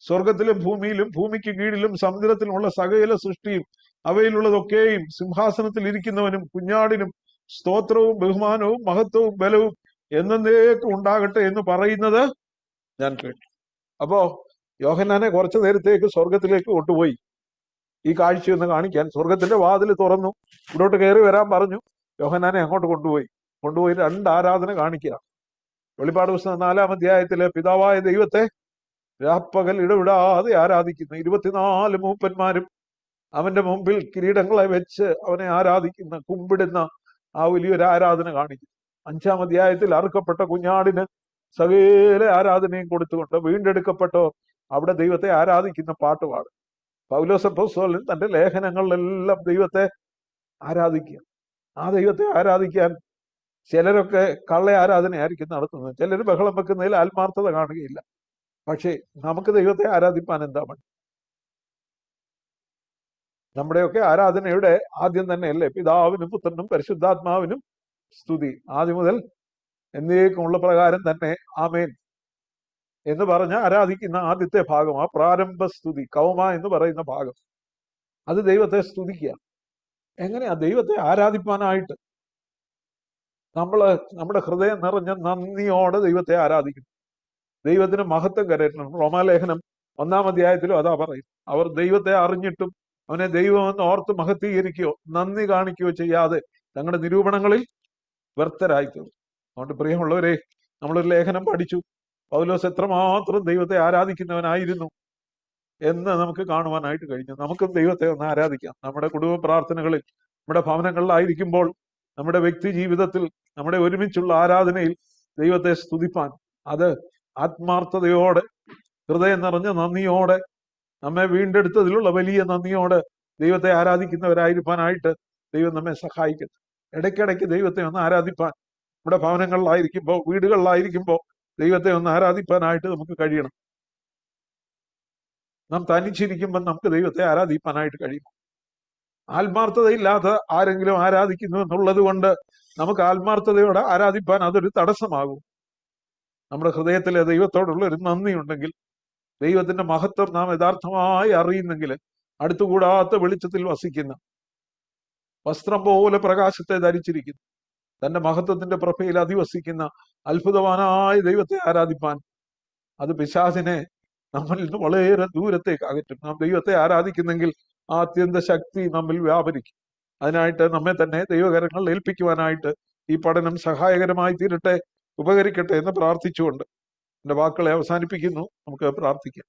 സ്വർഗത്തിലും ഭൂമിയിലും ഭൂമിക്ക് കീഴിലും സമുദ്രത്തിലുമുള്ള സകല സൃഷ്ടിയും അവയിലുള്ളതൊക്കെയും സിംഹാസനത്തിൽ ഇരിക്കുന്നവനും കുഞ്ഞാടിനും സ്തോത്രവും ബഹുമാനവും മഹത്വവും ബലവും എന്നേക്കും ഉണ്ടാകട്ടെ എന്ന് പറയുന്നത് ഞാൻ കേട്ടു അപ്പോ യോഹന്നാനെ കുറച്ചു നേരത്തേക്ക് സ്വർഗത്തിലേക്ക് കൊണ്ടുപോയി ഈ കാഴ്ചയൊന്ന് കാണിക്കാൻ സ്വർഗത്തിന്റെ വാതിൽ തുറന്നു ഇവിടോട്ട് കയറി വരാൻ പറഞ്ഞു യോഹന്നാനെ അങ്ങോട്ട് കൊണ്ടുപോയി കൊണ്ടുപോയി രണ്ട് ആരാധന കാണിക്കുക വെളിപ്പാട് ദിവസം നാലാം അധ്യായത്തിലെ പിതാവായ ദൈവത്തെ രാപ്പകൽ ഇടവിടാതെ ആരാധിക്കുന്ന ഇരുപത്തിനാല് മൂപ്പന്മാരും അവന്റെ മുമ്പിൽ കിരീടങ്ങളെ വെച്ച് അവനെ ആരാധിക്കുന്ന കുമ്പിടുന്ന ആ വലിയൊരു ആരാധന കാണിക്കും അഞ്ചാം അധ്യായത്തിൽ അറുക്കപ്പെട്ട കുഞ്ഞാടിന് സകല ആരാധനയും കൊടുത്തുകൊണ്ട് വീണ്ടെടുക്കപ്പെട്ടോ അവിടെ ദൈവത്തെ ആരാധിക്കുന്ന പാട്ടുപാട് പൗലോസപ്പോസോലിൻ തന്റെ ലേഖനങ്ങളിലെല്ലാം ദൈവത്തെ ആരാധിക്കുക ആ ദൈവത്തെ ആരാധിക്കാൻ ചിലരൊക്കെ കള്ള ആരാധനയായിരിക്കും നടത്തുന്നത് ചിലർ ബഹളം വെക്കുന്നതിൽ ആത്മാർത്ഥത കാണുകയില്ല പക്ഷേ നമുക്ക് ദൈവത്തെ ആരാധിപ്പാൻ എന്താ പണി നമ്മുടെയൊക്കെ ആരാധനയുടെ ആദ്യം തന്നെ അല്ലേ പിതാവിനും പുത്രനും പരിശുദ്ധാത്മാവിനും സ്തുതി ആദ്യം മുതൽ എന്നേക്കുമുള്ള പ്രകാരം തന്നെ ആമേൻ എന്ന് പറഞ്ഞ ആരാധിക്കുന്ന ആദ്യത്തെ ഭാഗം ആ പ്രാരംഭ സ്തുതി കൗമ എന്ന് പറയുന്ന ഭാഗം അത് ദൈവത്തെ സ്തുതിക്കുക എങ്ങനെയാ ദൈവത്തെ ആരാധിപ്പാനായിട്ട് നമ്മൾ നമ്മുടെ ഹൃദയം നിറഞ്ഞ നന്ദിയോടെ ദൈവത്തെ ആരാധിക്കുന്നു ദൈവത്തിന് മഹത്വം കരയറ്റണം റോമാലേഖനം ഒന്നാം അധ്യായത്തിലും അതാ പറയും അവർ ദൈവത്തെ അറിഞ്ഞിട്ടും അവനെ ദൈവമെന്ന് ഓർത്ത് മഹത്വീകരിക്കുകയോ നന്ദി കാണിക്കുകയോ ചെയ്യാതെ തങ്ങളുടെ നിരൂപണങ്ങളിൽ വ്യർത്ഥരായി അതുകൊണ്ട് പ്രിയമുള്ളവരെ നമ്മളൊരു ലേഖനം പഠിച്ചു പൗലോസ് എത്രമാത്രം ദൈവത്തെ ആരാധിക്കുന്നവനായിരുന്നു എന്ന് നമുക്ക് കാണുവാനായിട്ട് കഴിഞ്ഞു നമുക്കും ദൈവത്തെ ഒന്ന് ആരാധിക്കാം നമ്മുടെ കുടുംബ പ്രാർത്ഥനകളിൽ നമ്മുടെ ഭവനങ്ങളിലായിരിക്കുമ്പോൾ നമ്മുടെ വ്യക്തി ജീവിതത്തിൽ നമ്മുടെ ഒരുമിച്ചുള്ള ആരാധനയിൽ ദൈവത്തെ സ്തുതിപ്പാൻ അത് ആത്മാർത്ഥതയോടെ ഹൃദയം നിറഞ്ഞ നന്ദിയോടെ നമ്മെ വീണ്ടെടുത്തതിലുള്ള വലിയ നന്ദിയോടെ ദൈവത്തെ ആരാധിക്കുന്നവരായിരിക്കാനായിട്ട് ദൈവം നമ്മെ സഹായിക്കുന്നു ഇടയ്ക്കിടയ്ക്ക് ദൈവത്തെ ഒന്ന് ആരാധിപ്പാൻ നമ്മുടെ ഭവനങ്ങളിലായിരിക്കുമ്പോൾ വീടുകളിലായിരിക്കുമ്പോൾ ദൈവത്തെ ഒന്ന് ആരാധിപ്പാനായിട്ട് നമുക്ക് കഴിയണം നാം തനിച്ചിരിക്കുമ്പോൾ നമുക്ക് ദൈവത്തെ ആരാധിപ്പാനായിട്ട് കഴിയും ആത്മാർത്ഥതയില്ലാത്ത ആരെങ്കിലും ആരാധിക്കുന്നു എന്നുള്ളത് കൊണ്ട് നമുക്ക് ആത്മാർത്ഥതയോടെ ആരാധിപ്പാൻ അതൊരു തടസ്സമാകും നമ്മുടെ ഹൃദയത്തിലെ ദൈവത്തോടുള്ള ഒരു നന്ദി ഉണ്ടെങ്കിൽ ദൈവത്തിന്റെ മഹത്വം നാം യഥാർത്ഥമായി അറിയുന്നെങ്കിൽ അടുത്തുകൂടാത്ത വെളിച്ചത്തിൽ വസിക്കുന്ന വസ്ത്രം പോലെ പ്രകാശത്തെ ധരിച്ചിരിക്കുന്നു തന്റെ മഹത്വത്തിന്റെ പ്രഭയിൽ അധിവസിക്കുന്ന അത്ഭുതവാനായ ദൈവത്തെ ആരാധിപ്പാൻ അത് പിശാസിനെ നമ്മിൽ നിന്ന് വളരെ ദൂരത്തേക്ക് അകറ്റും നാം ദൈവത്തെ ആരാധിക്കുന്നെങ്കിൽ ആ അത്യന്ത ശക്തി നമ്മിൽ വ്യാപരിക്കും അതിനായിട്ട് നമ്മെ തന്നെ ദൈവകരങ്ങൾ ഏൽപ്പിക്കുവാനായിട്ട് ഈ പഠനം സഹായകരമായി തീരട്ടെ ഉപകരിക്കട്ടെ എന്ന് പ്രാർത്ഥിച്ചുകൊണ്ട് എൻ്റെ വാക്കുകളെ അവസാനിപ്പിക്കുന്നു നമുക്ക് പ്രാർത്ഥിക്കാം